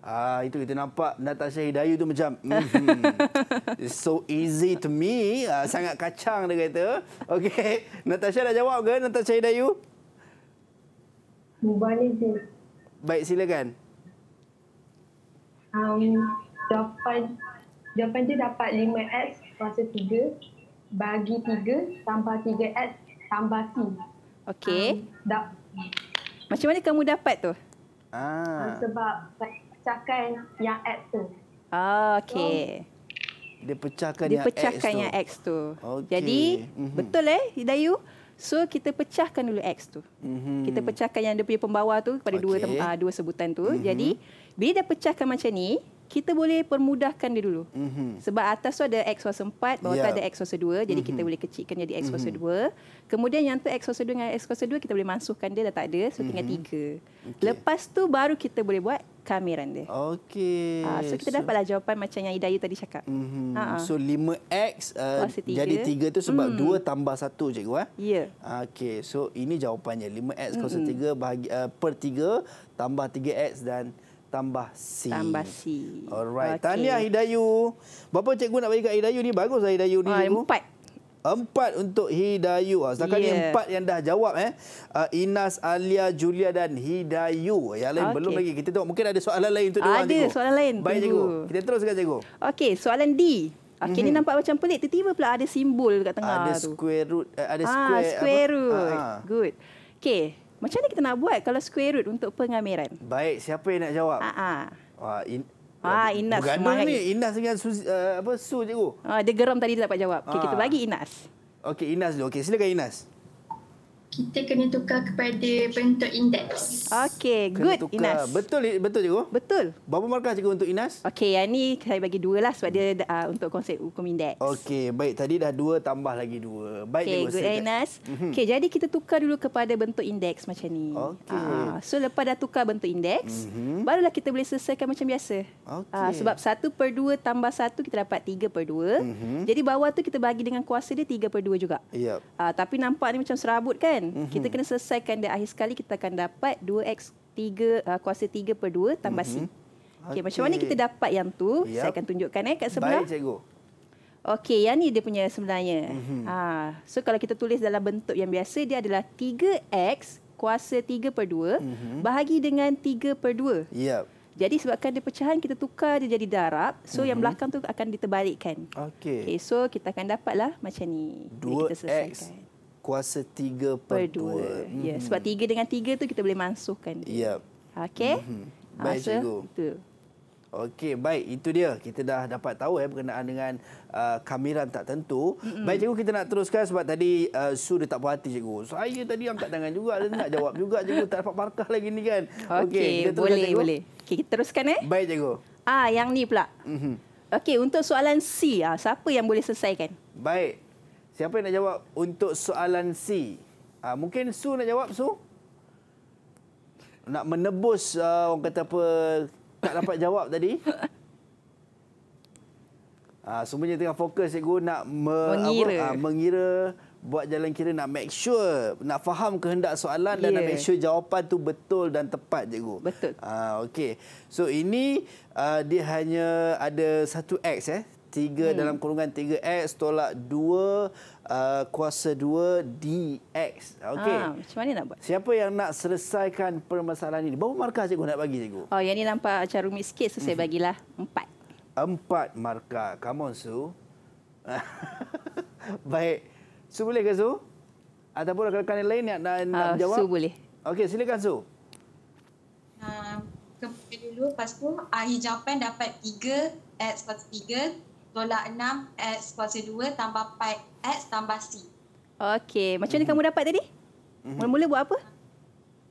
Uh, itu kita nampak Natasha Hidayu tu macam, mm -hmm. [laughs] It's so easy to me. Uh, sangat kacang dia kata. Okay. Natasha dah jawab ke Natasha Hidayu? Mubalik tu? Baik, silakan. Um, jawapan, jawapan je dapat 5X, rasa 3. Bagi 3, tambah 3X, Sambasi. Okey. Um, ah, da- Macam mana kamu dapat tu? Ah. ah sebab pecahkan yang X tu. Ah, okey. So, dia pecahkan, dia yang, pecahkan X yang X tu. Okay. Jadi, mm-hmm. betul eh, Dayu? So kita pecahkan dulu X tu. Mm-hmm. Kita pecahkan yang dia punya pembawa tu kepada okay. dua uh, dua sebutan tu. Mm-hmm. Jadi, bila dah pecahkan macam ni, kita boleh permudahkan dia dulu. Mm-hmm. Sebab atas tu ada X kuasa 4, bawah yeah. tu ya. ada X kuasa 2. Jadi mm-hmm. kita mhm. boleh kecilkan jadi X kuasa mm-hmm. 2. Kemudian yang tu X kuasa 2 dengan X kuasa 2, kita boleh masukkan dia dah tak ada. So tinggal mm-hmm. 3. Okay. Lepas tu baru kita boleh buat kameran dia. Okay. Uh, ah, so kita so, dapatlah jawapan macam yang Idayu tadi cakap. Mm-hmm. Uh-huh. So 5X uh, 3. jadi 3 tu sebab mm 2 tambah 1 cikgu. Eh? Ya. Yeah. Okey. So ini jawapannya. 5X kuasa mm-hmm. 3 bahagi, uh, per 3 tambah 3X dan tambah C. Tambah C. Alright. Okay. Tahniah Hidayu. Berapa cikgu nak bagi kat Hidayu ni? Baguslah Hidayu ni. Ah, empat. Empat untuk Hidayu. Ah, setakat yeah. ni ya. empat yang dah jawab. eh ah, Inas, Alia, Julia dan Hidayu. Yang lain okay. belum lagi. Kita tengok mungkin ada soalan lain untuk mereka. Ada soalan lain. Baik cikgu. Kita teruskan cikgu. Okey, soalan D. Okay, mm -hmm. ni mhm. nampak macam pelik. Tiba-tiba pula ada simbol kat tengah ada tu. Ada square root. Eh, ada square, ah, square root. Ah, ah. Good. Okay. Macam mana kita nak buat kalau square root untuk pengamiran? Baik, siapa yang nak jawab? Ha Wah, in Ah, Inas semangat. Ni, Inas dengan Su, uh, apa, Su cikgu. Oh. Ah, dia geram tadi dia dapat jawab. Okay, Kita ah. bagi Inas. Okey, Inas dulu. Okey, silakan Inas kita kena tukar kepada bentuk indeks. Okey, good tukar. Inas. Betul betul cikgu? Betul. Berapa markah cikgu untuk Inas? Okey, yang ni saya bagi dua lah sebab dia uh, untuk konsep hukum indeks. Okey, baik. Tadi dah dua tambah lagi dua. Baik okay, cikgu. Okey, good Inas. Mhm. Okey, jadi kita tukar dulu kepada bentuk indeks macam ni. Okey. Uh, so lepas dah tukar bentuk indeks, mm -hmm. barulah kita boleh selesaikan macam biasa. Ah, Okey. Uh, sebab 1 per 2 tambah 1 kita dapat 3 per 2. Mm -hmm. Jadi bawah tu kita bagi dengan kuasa dia 3 per 2 juga. Ya. Yep. Uh, ah, tapi nampak ni macam serabut kan? Mm-hmm. Kita kena selesaikan dia akhir sekali kita akan dapat 2x 3 uh, kuasa 3 per 2 tambah mm-hmm. C. Mhm. Okey okay. macam mana kita dapat yang tu? Yep. Saya akan tunjukkan eh kat sebelah. Baik cikgu. Okey yang ni dia punya sebenarnya. Mm-hmm. Ha so kalau kita tulis dalam bentuk yang biasa dia adalah 3x kuasa 3 per 2 mm-hmm. bahagi dengan 3 per 2. Yep. Jadi sebabkan dia pecahan kita tukar dia jadi darab. So mm-hmm. yang mhm. belakang tu akan diterbalikkan. Okey. Okey so kita akan dapatlah macam ni. 2x kuasa 3 per 2. Ya, hmm. sebab 3 dengan 3 tu kita boleh mansuhkan dia. Ya. Okey. Hmm. Baik Asa, cikgu. Itu. Okey, baik. Itu dia. Kita dah dapat tahu eh berkenaan dengan uh, kamiran tak tentu. Mm. Baik cikgu, kita nak teruskan sebab tadi uh, Su dia tak puas hati cikgu. Saya tadi angkat tangan juga dan nak jawab juga cikgu tak dapat markah lagi ni kan. Okey, okay, boleh cikgu. boleh. Okey, kita teruskan eh. Baik cikgu. Ah, yang ni pula. Mm -hmm. Okey, untuk soalan C, ah, siapa yang boleh selesaikan? Baik. Siapa yang nak jawab untuk soalan C? Uh, mungkin Su nak jawab, Su? Nak menebus uh, orang kata apa tak dapat jawab tadi? Uh, [laughs] semuanya tengah fokus cikgu nak me- mengira. Apa, uh, mengira buat jalan kira nak make sure nak faham kehendak soalan yeah. dan nak make sure jawapan tu betul dan tepat cikgu. Betul. Ah uh, okey. So ini uh, dia hanya ada satu X eh Tiga hmm. dalam kurungan tiga x tolak dua uh, kuasa 2 DX. Okey. Ha, macam mana nak buat? Siapa yang nak selesaikan permasalahan ini? Berapa markah cikgu nak bagi cikgu? Oh, yang ini nampak macam rumit sikit, so hmm. saya bagilah 4. 4 markah. Come on, Su. [laughs] Baik. Su boleh ke, Su? Ataupun rakan-rakan yang lain yang nak, nak uh, jawab? Su boleh. Okey, silakan Su. Ah, Kemudian dulu, lepas tu air jawapan dapat 3 X kuasa 3 tolak 6x kuasa 2 tambah 4x tambah c. Okey, macam mana kamu dapat tadi? Mhm. Mula-mula buat apa?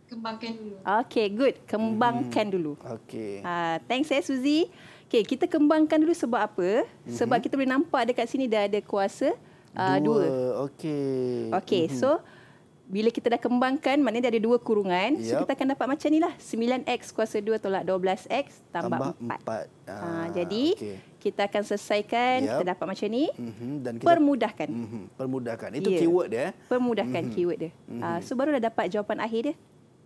Kembangkan dulu. Okey, good. Kembangkan hmm. dulu. Okey. Uh, thanks eh Suzy. Okey, kita kembangkan dulu sebab apa? Hmm. Sebab kita boleh nampak dekat sini dah ada kuasa uh, dua. dua. Okey. Okey, hmm. so bila kita dah kembangkan, maknanya dia ada dua kurungan. Yep. So, kita akan dapat macam ni lah. 9X kuasa 2 tolak 12X tambah, tambah 4. 4. Ha, ha, jadi, okay kita akan selesaikan yep. kita macam ni mm-hmm. dan kita permudahkan mm-hmm. permudahkan itu yeah. keyword dia eh? permudahkan mm-hmm. keyword dia mm-hmm. uh, so baru dah dapat jawapan akhir dia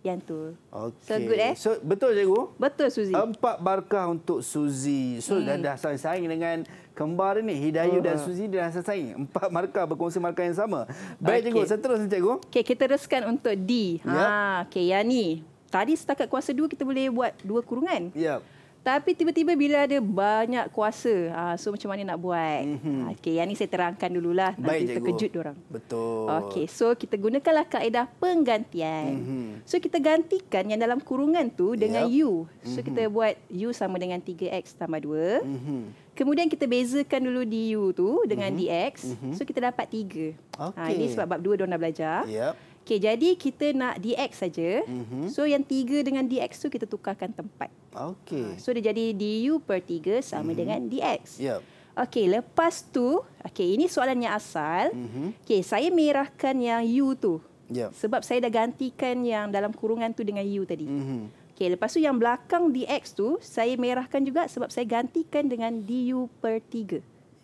yang tu okay. so good eh so betul cikgu betul suzi empat barakah untuk suzi so mm. dah hmm. dah saing dengan kembar ni Hidayu uh. dan uh-huh. Suzi dia rasa saing empat markah berkongsi markah yang sama baik okay. cikgu seterusnya cikgu okey kita teruskan untuk D yep. ha ah, okey yang ni tadi setakat kuasa dua kita boleh buat dua kurungan yep. Tapi tiba-tiba bila ada banyak kuasa, uh, so macam mana nak buat? Mm-hmm. Okey, yang ni saya terangkan dululah nanti terkejut orang. Betul. Okey, so kita gunakanlah kaedah penggantian. Mm-hmm. So kita gantikan yang dalam kurungan tu dengan yep. u. So mm-hmm. kita buat u sama dengan 3x tambah 2. Mm-hmm. Kemudian kita bezakan dulu du tu dengan mm-hmm. dx. Mm-hmm. So kita dapat 3. Okay. Ha, ini sebab bab 2 dah belajar. Yep. Okey, jadi kita nak DX saja. Mm-hmm. So yang 3 dengan DX tu kita tukarkan tempat. Okey. Ha, so dia jadi DU per 3 sama mm-hmm. dengan DX. Ya. Yep. Okey, lepas tu, okey ini soalannya asal. Mm-hmm. Okey, saya merahkan yang U tu. Ya. Yep. Sebab saya dah gantikan yang dalam kurungan tu dengan U tadi. Mm-hmm. Okey, lepas tu yang belakang DX tu saya merahkan juga sebab saya gantikan dengan DU per 3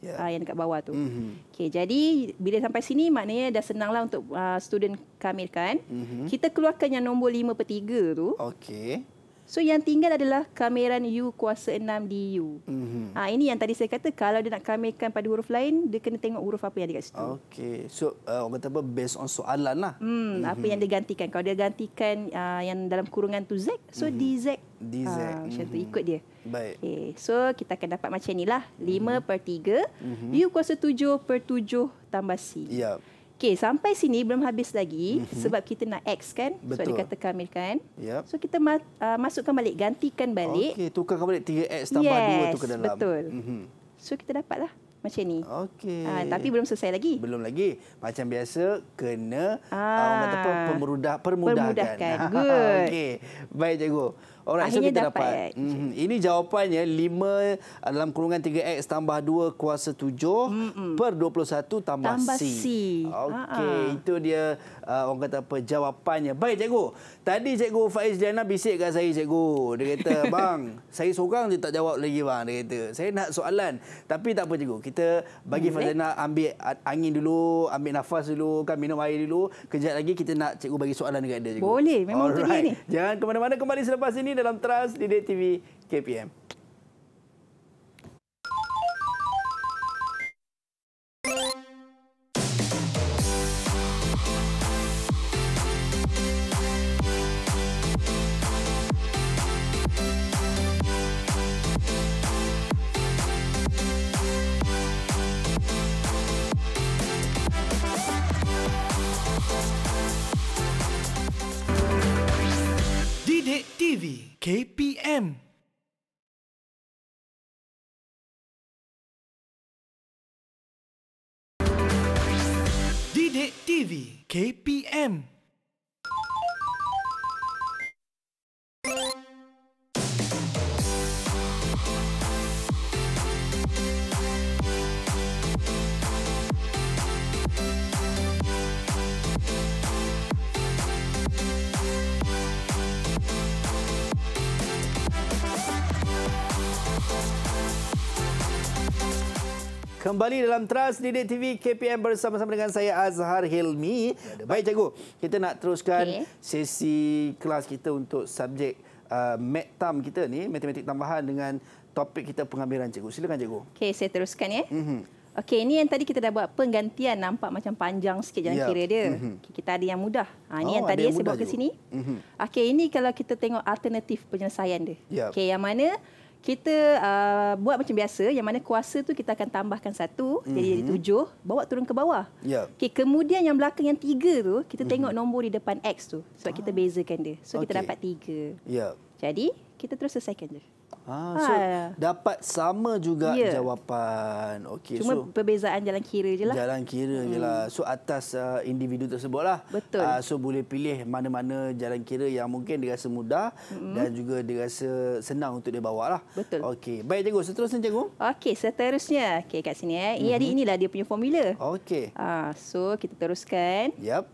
yeah. uh, yang dekat bawah tu. Mm-hmm. Okay, jadi bila sampai sini maknanya dah senanglah untuk uh, student kamilkan. Mm-hmm. Kita keluarkan yang nombor 5 per 3 tu. Okey. So yang tinggal adalah kameran U kuasa 6 di U. Mm-hmm. Ha, ini yang tadi saya kata kalau dia nak kamerkan pada huruf lain, dia kena tengok huruf apa yang ada kat situ. Okey. So uh, orang kata apa based on soalan lah. Hmm, mm-hmm. apa yang mhm. dia gantikan? Kalau dia gantikan uh, yang dalam kurungan tu Z, so mm-hmm. DZ. DZ. Ha, ah, mm-hmm. tu mhm. ikut dia. Baik. Okay. So kita akan dapat macam inilah. 5/3 mm-hmm. Mhm. U kuasa 7/7 tambah C. Ya. Yep. Okey, sampai sini belum habis lagi mm-hmm. sebab kita nak X kan? Betul. Sebab dia kata Kamil kan? Yep. So kita ma- uh, masukkan balik, gantikan balik. Okey, tukarkan balik 3X tambah yes, 2 tu ke dalam. Betul. Mm-hmm. So kita dapatlah macam ni. Okey. Uh, tapi belum selesai lagi. Belum lagi. Macam biasa kena ah, uh, apa pemerudah permudahkan. permudahkan. [laughs] Good. Okey. Baik cikgu. Alright, Akhirnya so kita dapat. dapat. Mm -hmm. Ini jawapannya 5 eh, dalam kurungan 3X tambah 2 kuasa 7 mm -mm. per 21 tambah, tambah C. C. Okey, itu dia uh, orang kata apa jawapannya. Baik, cikgu. Tadi cikgu Faiz Diana bisik kat saya, cikgu. Dia kata, [laughs] bang, saya seorang je tak jawab lagi, bang. Dia kata, saya nak soalan. Tapi tak apa, cikgu. Kita bagi mm -hmm. Faiz eh? ambil angin dulu, ambil nafas dulu, kan minum air dulu. Kejap lagi kita nak cikgu bagi soalan dekat dia, cikgu. Boleh, memang Alright. untuk dia ni. Jangan ke mana-mana kembali selepas ini dalam Trans di DTV KPM. KPM kembali dalam Trust Didik TV KPM bersama-sama dengan saya Azhar Hilmi. Ya, Baik cikgu, kita nak teruskan okay. sesi kelas kita untuk subjek uh, MATTAM kita ni, matematik tambahan dengan topik kita pengambilan cikgu. Silakan cikgu. Okey, saya teruskan ya. Mm -hmm. Okey, ini yang tadi kita dah buat penggantian nampak macam panjang sikit jalan yeah. kira dia. Mm -hmm. okay, kita ada yang mudah. Ha, ini oh, yang tadi yang ya, saya bawa ke sini. Mm -hmm. Okey, ini kalau kita tengok alternatif penyelesaian dia. Yeah. Okey, yang mana kita uh, buat macam biasa yang mana kuasa tu kita akan tambahkan satu mm-hmm. jadi mhm. jadi tujuh bawa turun ke bawah yeah. okey kemudian yang belakang yang tiga tu kita mm-hmm. tengok nombor di depan x tu sebab ah. kita bezakan dia so okay. kita dapat tiga yeah. jadi kita terus selesaikan je Ah, so ah. dapat sama juga yeah. jawapan. Okey, Cuma so, perbezaan jalan kira je lah. Jalan kira hmm. je lah. Hmm. So atas uh, individu tersebut lah. Betul. Uh, so boleh pilih mana-mana jalan kira yang mungkin dia rasa mudah hmm. dan juga dia rasa senang untuk dia bawa lah. Betul. Okey, baik cikgu. Seterusnya cikgu. Okey, seterusnya. Okay, kat sini eh. Mm -hmm. Jadi inilah dia punya formula. Okey. Ah, so kita teruskan. Yap.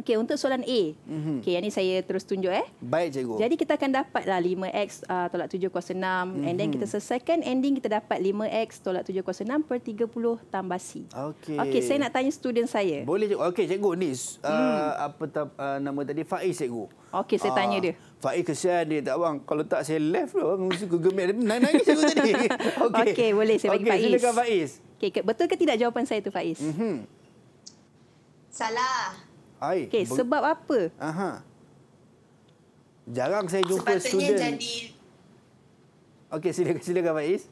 Okey, untuk soalan A. Mm-hmm. Okey, yang ni saya terus tunjuk eh. Baik, cikgu. Jadi kita akan dapatlah 5x uh, tolak 7 kuasa 6 mm-hmm. and then mhm. kita selesaikan ending kita dapat 5x tolak 7 kuasa 6 per 30 tambah C. Okey. Okey, saya nak tanya student saya. Boleh cikgu. Okey, cikgu ni uh, mm. apa uh, nama tadi Faiz cikgu. Okey, saya uh, tanya ah, dia. Faiz kesian dia tak bang. Kalau tak saya left lah. Mesti suka gemek. Naik-naik cikgu tadi. [laughs] Okey. Okey, boleh saya bagi okay, Faiz. Okey, Faiz. Okey, betul ke tidak jawapan saya tu Faiz? mm Salah. Air. Okay, sebab apa? Aha. Jarang saya jumpa Sepatutnya student. Sepatutnya jadi... Okey, silakan, silakan Faiz.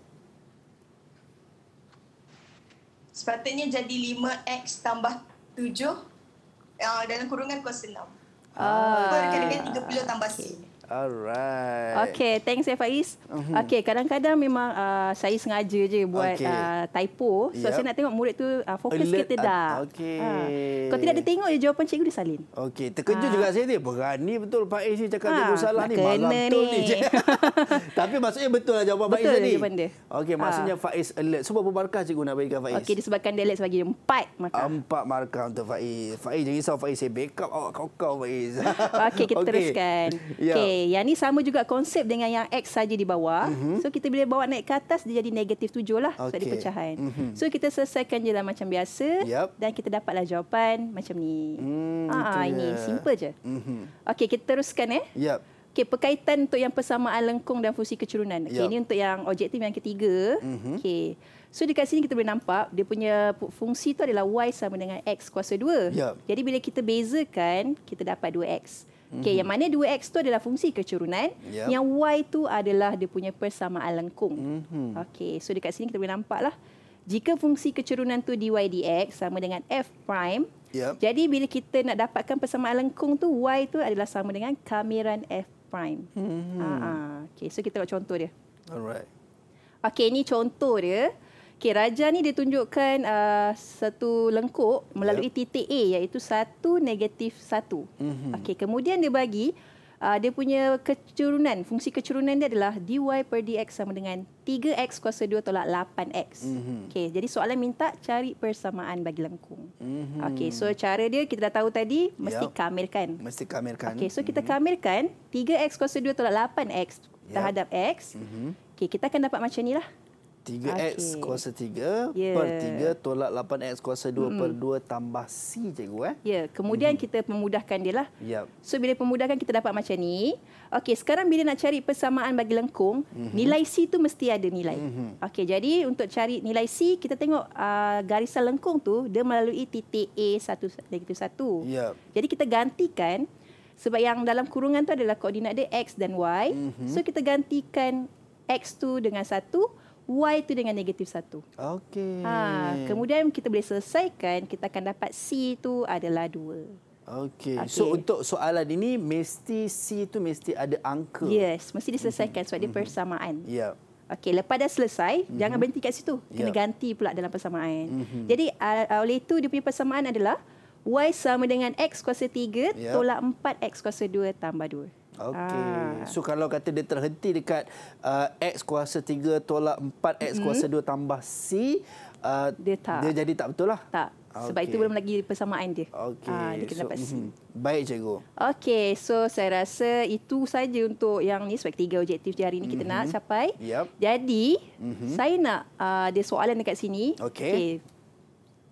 Sepatutnya jadi 5X tambah 7 uh, dalam kurungan kuasa 6. Ah. Kau akan dengan 30 tambah 9. Okay. Alright. Okay, thanks ya Faiz. Mhm. Okay, kadang-kadang memang uh, saya sengaja je buat okay. uh, typo. So, yep. saya nak tengok murid tu uh, fokus Alert ke tidak. A- okay. Uh, kalau tidak dia jawapan cikgu dia salin. Okay, terkejut uh. juga saya ni. Berani betul Faiz ni cakap ha, dia salah ni. Malam tu ni. ni. [laughs] Tapi maksudnya betul lah jawapan betul Faiz ni. Betul dia. Okay, maksudnya uh. Faiz alert. So, berapa markah cikgu nak berikan Faiz? Okay, disebabkan dia alert sebagai empat markah. Empat markah untuk Faiz. Faiz, jangan risau Faiz. Saya backup awak kau-kau Faiz. [laughs] okay, kita okay. teruskan. Yeah. Okay. Okey, yang ni sama juga konsep dengan yang X saja di bawah. Mm-hmm. So kita bila bawa naik ke atas dia jadi negatif tujuh lah okay. sebab so, pecahan. Mm-hmm. So kita selesaikan je lah macam biasa yep. dan kita dapatlah jawapan macam ni. Mm, ah, itulah. ini simple je. Mm-hmm. Okey, kita teruskan eh. Yep. Okey, perkaitan untuk yang persamaan lengkung dan fungsi kecerunan. Okey, yep. ini untuk yang objektif yang ketiga. Mm-hmm. Okey. So dekat sini kita boleh nampak dia punya fungsi tu adalah y sama dengan x kuasa 2. Yep. Jadi bila kita bezakan, kita dapat 2x. Mm-hmm. Okay, mm-hmm. Yang mana 2X tu adalah fungsi kecurunan. Yep. Yang Y tu adalah dia punya persamaan lengkung. Mm-hmm. Okay, so dekat sini kita boleh nampak lah. Jika fungsi kecurunan tu dy dx sama dengan f prime. Yep. Jadi bila kita nak dapatkan persamaan lengkung tu y tu adalah sama dengan kameran f prime. hmm Ha ah, ah. okay, so kita buat contoh dia. Alright. Okay, ini contoh dia. Okey, raja ni dia tunjukkan uh, satu lengkuk melalui yep. Ya. titik A iaitu satu negatif satu. Mm-hmm. Okey, kemudian dia bagi uh, dia punya kecerunan Fungsi kecerunan dia adalah dy per dx sama dengan 3x kuasa 2 tolak 8x. Mm-hmm. Okey, jadi soalan minta cari persamaan bagi lengkung. Mm-hmm. Okey, so cara dia kita dah tahu tadi mesti yep. Ya. kamilkan. Mesti kamilkan. Okay so mm-hmm. kita mhm. kamilkan 3x kuasa 2 tolak 8x yep. Ya. terhadap x. Mm-hmm. Okey, kita akan dapat macam ni lah. 3X okay. kuasa 3 yeah. per 3 tolak 8X kuasa 2 mm. per 2 tambah C cikgu. Eh? Ya, yeah. kemudian mm. kita memudahkan dia lah. Yep. So, bila memudahkan kita dapat macam ni. Okey, sekarang bila nak cari persamaan bagi lengkung, mm-hmm. nilai C itu mesti ada nilai. Mm-hmm. Okey, jadi untuk cari nilai C, kita tengok uh, garisan lengkung tu, dia melalui titik A satu, negatif satu. Yep. Jadi kita gantikan, sebab yang dalam kurungan tu adalah koordinat dia X dan Y. Mm-hmm. So, kita gantikan X tu dengan satu, Y tu dengan negatif satu. Okey. Ha, kemudian kita boleh selesaikan, kita akan dapat C tu adalah dua. Okey. Okay. So untuk soalan ini mesti C tu mesti ada angka. Yes, mesti diselesaikan mm -hmm. dia mhm. persamaan. Ya. Yeah. Okey, lepas dah selesai, mm -hmm. jangan berhenti kat situ. Kena yeah. ganti pula dalam persamaan. Mm -hmm. Jadi uh, oleh itu dia punya persamaan adalah y sama dengan x kuasa 3 yeah. tolak 4x kuasa 2 tambah 2. Okey. Ah. So kalau kata dia terhenti dekat uh, X kuasa 3 tolak 4 X hmm. kuasa 2 tambah C, uh, dia, tak. dia jadi tak betul lah? Tak. Sebab okay. itu belum lagi persamaan dia. Okay. Ha, ah, dia kena so, dapat C. Mhm. Baik, cikgu. Okey, so saya rasa itu saja untuk yang ni sebab tiga objektif di hari ini kita mm -hmm. nak mhm. capai. Yep. Jadi, mm -hmm. saya nak uh, ada soalan dekat sini. Okey. Okay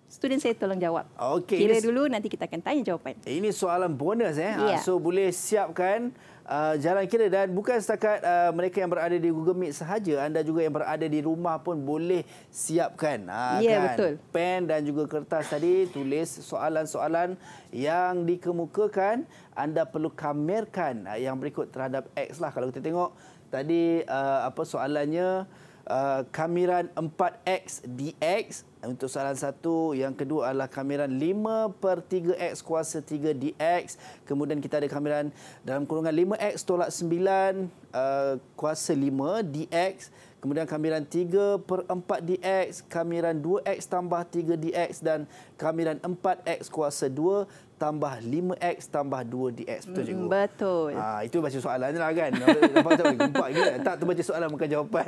student saya tolong jawab. Okay. Kira dulu nanti kita akan tanya jawapan. Eh, ini soalan bonus eh. Ah, ya. So boleh siapkan Uh, jalan kira dan bukan setakat uh, mereka yang berada di Google Meet sahaja anda juga yang berada di rumah pun boleh siapkan uh, yeah, kan betul. pen dan juga kertas tadi tulis soalan-soalan yang dikemukakan anda perlu kamerkan uh, yang berikut terhadap X lah kalau kita tengok tadi uh, apa soalannya uh, kamiran 4X DX untuk soalan satu, yang kedua adalah kameran 5 per 3X kuasa 3DX. Kemudian kita ada kameran dalam kurungan 5X tolak 9 uh, eh, kuasa 5DX kemudian kamiran 3 per 4 DX, kamiran 2X tambah 3 DX dan kamiran 4X kuasa 2 tambah 5X tambah 2DX. Betul, hmm, cikgu? Betul. Ha, itu baca soalan lah kan. Lepas tu, gempak gila. Tak, terbaca soalan bukan jawapan.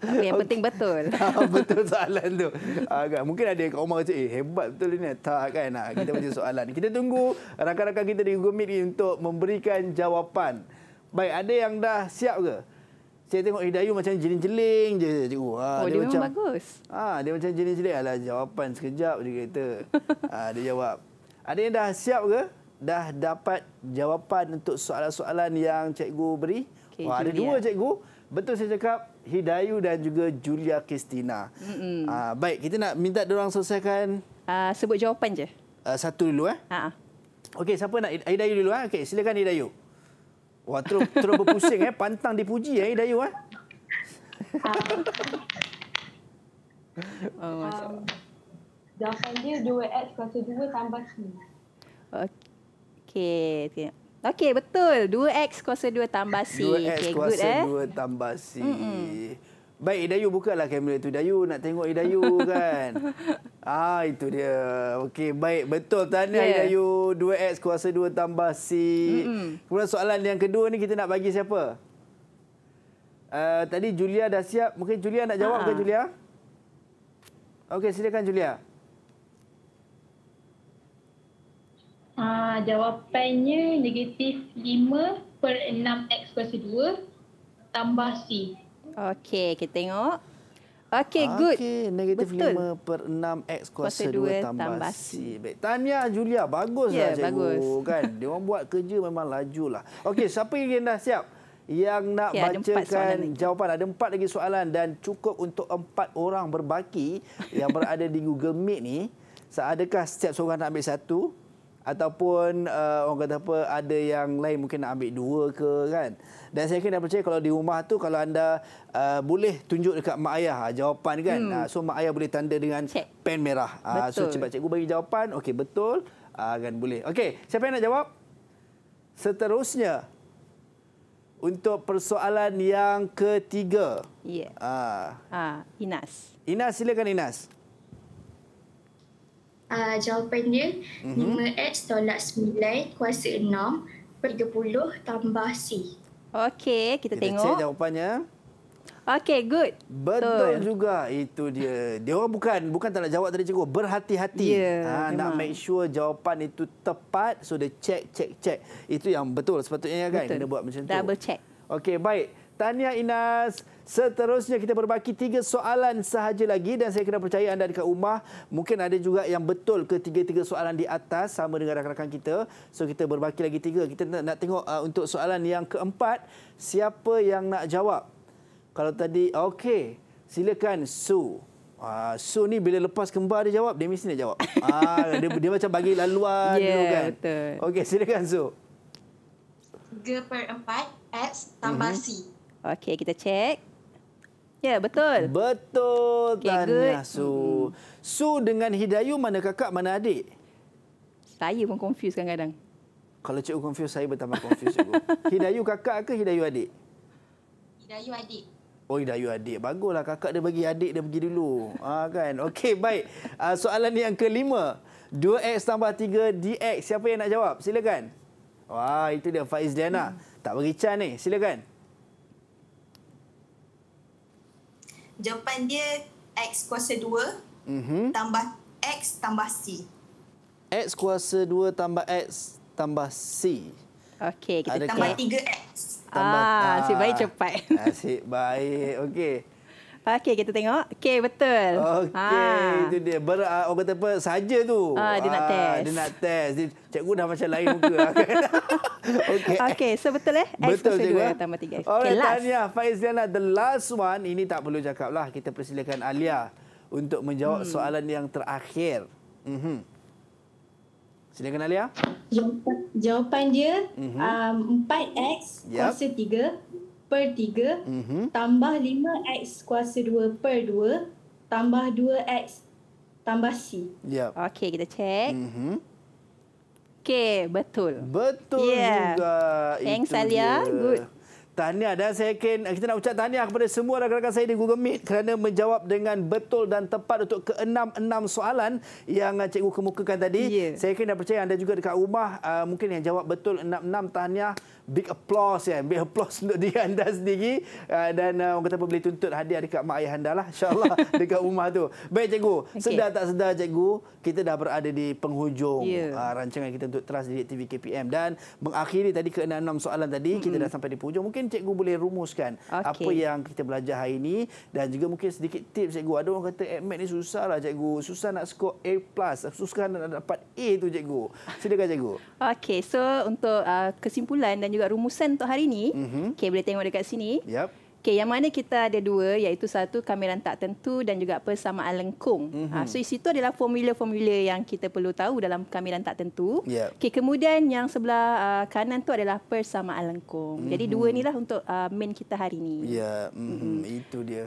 Tapi yang penting betul. Ha, [laughs] betul soalan tu. Ha, kan? Mungkin ada yang kat rumah macam, eh hebat betul ni. Tak kan, ha, kita baca soalan. Kita tunggu rakan-rakan kita di Google Meet ini untuk memberikan jawapan. Baik, ada yang dah siap ke? saya tengok Hidayu macam jeling-jeling je cikgu. Ha, ah, oh, dia, dia macam bagus. Ha, dia macam jeling-jeling. Alah, jawapan sekejap dia kata. ha, [laughs] dia jawab. Ada yang dah siap ke? Dah dapat jawapan untuk soalan-soalan yang cikgu beri? Okay, Wah, ada dua cikgu. Betul saya cakap. Hidayu dan juga Julia Kristina. Ha, baik, kita nak minta orang selesaikan. Uh, sebut jawapan je. Uh, satu dulu. Eh? Ha. Okey, siapa nak? Hidayu dulu. Eh? okay silakan Hidayu. Wah, terus, terus berpusing eh. Pantang dipuji eh, Dayu eh. Ah. Um, um, jawapan dia 2X kuasa 2 tambah C. Okey, okay. Okey betul 2x kuasa 2 tambah c. 2x okay, kuasa good, eh? tambah c. Mm -mm. Baik Idayu lah kamera tu Idayu nak tengok Idayu [laughs] kan. ah itu dia. Okey baik betul tanya yeah. Idayu 2X kuasa 2 tambah C. Mm -mm. soalan yang kedua ni kita nak bagi siapa? Uh, tadi Julia dah siap. Mungkin Julia nak jawab ha. ke ah. Julia? Okey silakan Julia. Ah jawapannya negatif 5 per 6X kuasa 2 tambah C. Okey, kita tengok. Okey, okay, good. Okey, negatif Betul. 5 per 6 X kuasa, kuasa 2, 2 tambah C. Baik, Tanya Julia, bagus yeah, lah cikgu. Bagus. [laughs] Kan? Dia orang buat kerja memang laju lah. Okey, siapa yang dah siap? Yang nak okay, bacakan ada jawapan. Ada empat lagi soalan dan cukup untuk empat orang berbaki yang berada di Google Meet ni. Adakah setiap seorang nak ambil satu? ataupun uh, orang kata apa ada yang lain mungkin nak ambil dua ke kan dan saya kena percaya kalau di rumah tu kalau anda uh, boleh tunjuk dekat mak ayah ah, jawapan kan hmm. Ah, so mak ayah boleh tanda dengan Cik. pen merah uh, so cepat cikgu bagi jawapan okey betul uh, kan boleh okey siapa yang nak jawab seterusnya untuk persoalan yang ketiga ya yeah. uh, uh, Inas Inas silakan Inas uh, jawapan dia mm-hmm. 5x tolak 9 kuasa 6 30 tambah C. Okey, kita, kita tengok. Kita jawapannya. Okey, good. Betul, Betul juga itu dia. Dia orang bukan bukan tak nak jawab tadi cikgu, berhati-hati. Yeah, ya, ha, nak make sure jawapan itu tepat so dia cek cek check. Itu yang betul sepatutnya kan betul. kena buat macam tu. Double check. Okey, baik. Tahniah Inas. Seterusnya kita berbaki tiga soalan sahaja lagi dan saya kena percaya anda dekat rumah mungkin ada juga yang betul ke tiga-tiga soalan di atas sama dengan rakan-rakan kita. So kita berbaki lagi tiga. Kita nak, nak tengok uh, untuk soalan yang keempat siapa yang nak jawab? Kalau tadi okey, silakan Su. Ah, so ni bila lepas kembar dia jawab, dia mesti nak jawab. [laughs] Ah, dia, dia macam bagi laluan yeah, dulu ya, kan. Okey, silakan Su. G per 4 X tambah mm-hmm. C. Okey, kita cek. Ya, yeah, betul. Betul, okay, Tania good. Su. Su dengan Hidayu, mana kakak, mana adik? Saya pun confused kadang-kadang. Kalau cikgu confused, saya bertambah confused. [laughs] Hidayu kakak ke Hidayu adik? Hidayu adik. Oh, Hidayu adik. Baguslah, kakak dia bagi adik, dia pergi dulu. ah, kan? Okey, baik. Uh, soalan yang kelima. 2X tambah 3DX. Siapa yang nak jawab? Silakan. Wah, itu dia Faiz Diana. Hmm. Tak beri can ni. Silakan. Jawapan dia X kuasa 2 mm-hmm. tambah X tambah C. X kuasa 2 tambah X tambah C. Okey, kita Adakah... tambah 3X. Tambah... Ah, nasib baik ah, cepat. Nasib baik. Okey. Okey, kita tengok. Okey, betul. Okey, ah. itu dia. Ber, uh, orang kata apa, saja tu. Ah, dia nak ah, test. Dia nak test. Dia, cikgu dah macam lain muka. [laughs] Okey. Okay, so betul eh? Betul, X plus 2 tambah 3. Okey, last. Tanya, Faiziana, the last one. Ini tak perlu cakap lah. Kita persilakan Alia untuk menjawab hmm. soalan yang terakhir. Mm -hmm. Silakan Alia. Jawapan, jawapan dia, mm -hmm. um, 4X yep. kuasa 3 per 3 mm-hmm. tambah 5x kuasa 2 per 2 tambah 2x tambah C. Yep. Okey, kita cek. Mm-hmm. Okey, betul. Betul yeah. juga. Thanks, Alia. Good. Tahniah dan saya yakin kita nak ucap tahniah kepada semua rakan-rakan saya di Google Meet kerana menjawab dengan betul dan tepat untuk keenam-enam soalan yang uh, cikgu kemukakan tadi. Yeah. Saya yakin dan percaya anda juga dekat rumah uh, mungkin yang jawab betul enam-enam tahniah big applause ya yeah. big applause untuk diri anda sendiri uh, dan uh, orang kata apa boleh tuntut hadiah dekat mak ayah anda lah insyaallah [laughs] dekat rumah tu baik cikgu okay. sedar tak sedar cikgu kita dah berada di penghujung yeah. Ya. uh, rancangan kita untuk trust diri TV KPM dan mengakhiri tadi ke enam soalan tadi mm-hmm. kita dah sampai di penghujung mungkin cikgu boleh rumuskan okay. apa yang kita belajar hari ini dan juga mungkin sedikit tips cikgu ada orang kata admit ni susah lah cikgu susah nak skor A plus susah nak dapat A tu cikgu silakan cikgu [laughs] Okay, so untuk uh, kesimpulan dan juga juga rumusan untuk hari ini. Mm-hmm. Okey, boleh tengok dekat sini. Yep. Okey, yang mana kita ada dua iaitu satu kamera tak tentu dan juga persamaan lengkung. Mm-hmm. Ha, so di situ adalah formula-formula yang kita perlu tahu dalam kamera tak tentu. Yep. Okey, kemudian yang sebelah uh, kanan tu adalah persamaan lengkung. Mm-hmm. Jadi dua inilah untuk uh, main kita hari ini. Ya, yeah. mm-hmm. mm-hmm. itu dia.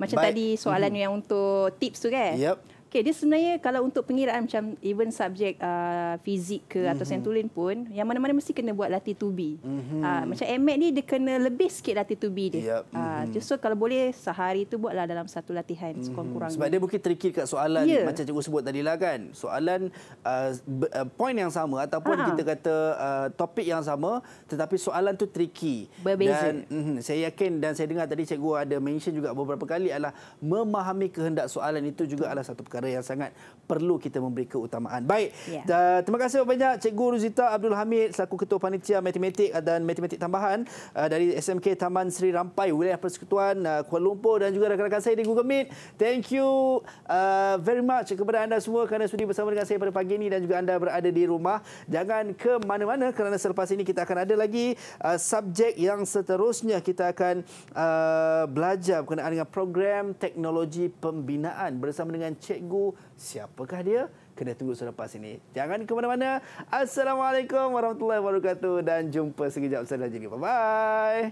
Macam Baik. tadi soalan mm-hmm. yang untuk tips tu kan? Yep. Okay, dia sebenarnya kalau untuk pengiraan macam even subjek uh, fizik ke mm-hmm. atau mhm. sentulin pun, yang mana-mana mesti kena buat latih tubi. Mm-hmm. Uh, ah, macam AMAT ni, dia kena lebih sikit latih tubi be dia. Yep. Mm-hmm. Ah, uh, justru kalau boleh, sehari tu buatlah dalam satu latihan mm-hmm. sekurang-kurangnya. Sebab dia mungkin terikir kat soalan yeah. macam cikgu sebut tadi lah kan. Soalan, uh, uh, point yang sama ataupun Aha. kita kata uh, topik yang sama tetapi soalan tu tricky. Berbeza. Dan mm-hmm, saya yakin dan saya dengar tadi cikgu ada mention juga beberapa kali adalah memahami kehendak soalan itu juga adalah satu perkara perkara yang sangat perlu kita memberi keutamaan. Baik. Ya. Uh, terima kasih banyak Cikgu Ruzita Abdul Hamid selaku Ketua Panitia Matematik dan Matematik Tambahan uh, dari SMK Taman Seri Rampai Wilayah Persekutuan uh, Kuala Lumpur dan juga rakan-rakan saya di Google Meet. Thank you uh, very much kepada anda semua kerana sudi bersama dengan saya pada pagi ini dan juga anda berada di rumah. Jangan ke mana-mana kerana selepas ini kita akan ada lagi uh, subjek yang seterusnya kita akan uh, belajar berkenaan dengan program teknologi pembinaan bersama dengan Cikgu tunggu siapakah dia? Kena tunggu selepas ini. Jangan ke mana-mana. Assalamualaikum warahmatullahi wabarakatuh. Dan jumpa sekejap saya lagi. Bye-bye.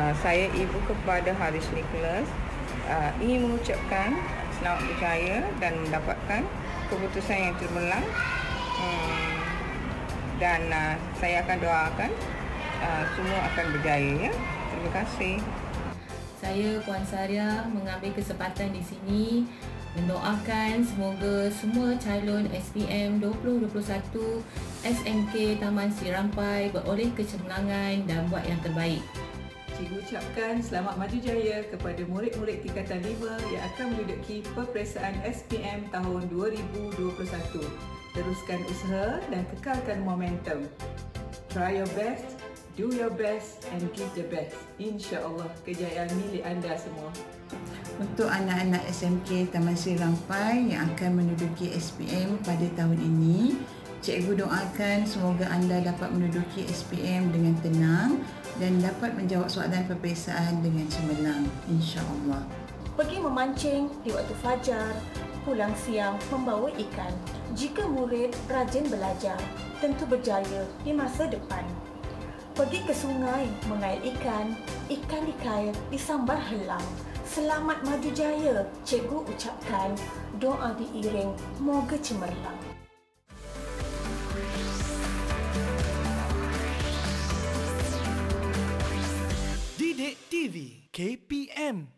Ah, saya ibu kepada Haris Nicholas uh, ingin mengucapkan selamat berjaya dan mendapatkan keputusan yang terbenang um, hmm, dan uh, saya akan doakan uh, semua akan berjaya ya. terima kasih saya Puan Saria mengambil kesempatan di sini mendoakan semoga semua calon SPM 2021 SMK Taman Sri Rampai beroleh kecemerlangan dan buat yang terbaik. Cikgu ucapkan selamat maju jaya kepada murid-murid tingkatan 5 yang akan menduduki peperiksaan SPM tahun 2021. Teruskan usaha dan kekalkan momentum. Try your best Do your best and give the best. InsyaAllah, kejayaan milik anda semua. Untuk anak-anak SMK Taman Sri Rampai yang akan menduduki SPM pada tahun ini, Cikgu doakan semoga anda dapat menduduki SPM dengan tenang dan dapat menjawab soalan perpesaan dengan cemerlang, insyaAllah. Pergi memancing di waktu fajar, pulang siang membawa ikan. Jika murid rajin belajar, tentu berjaya di masa depan pergi ke sungai mengail ikan, ikan dikail, disambar helang. Selamat maju jaya, cikgu ucapkan doa diiring, moga cemerlang. Didik TV KPM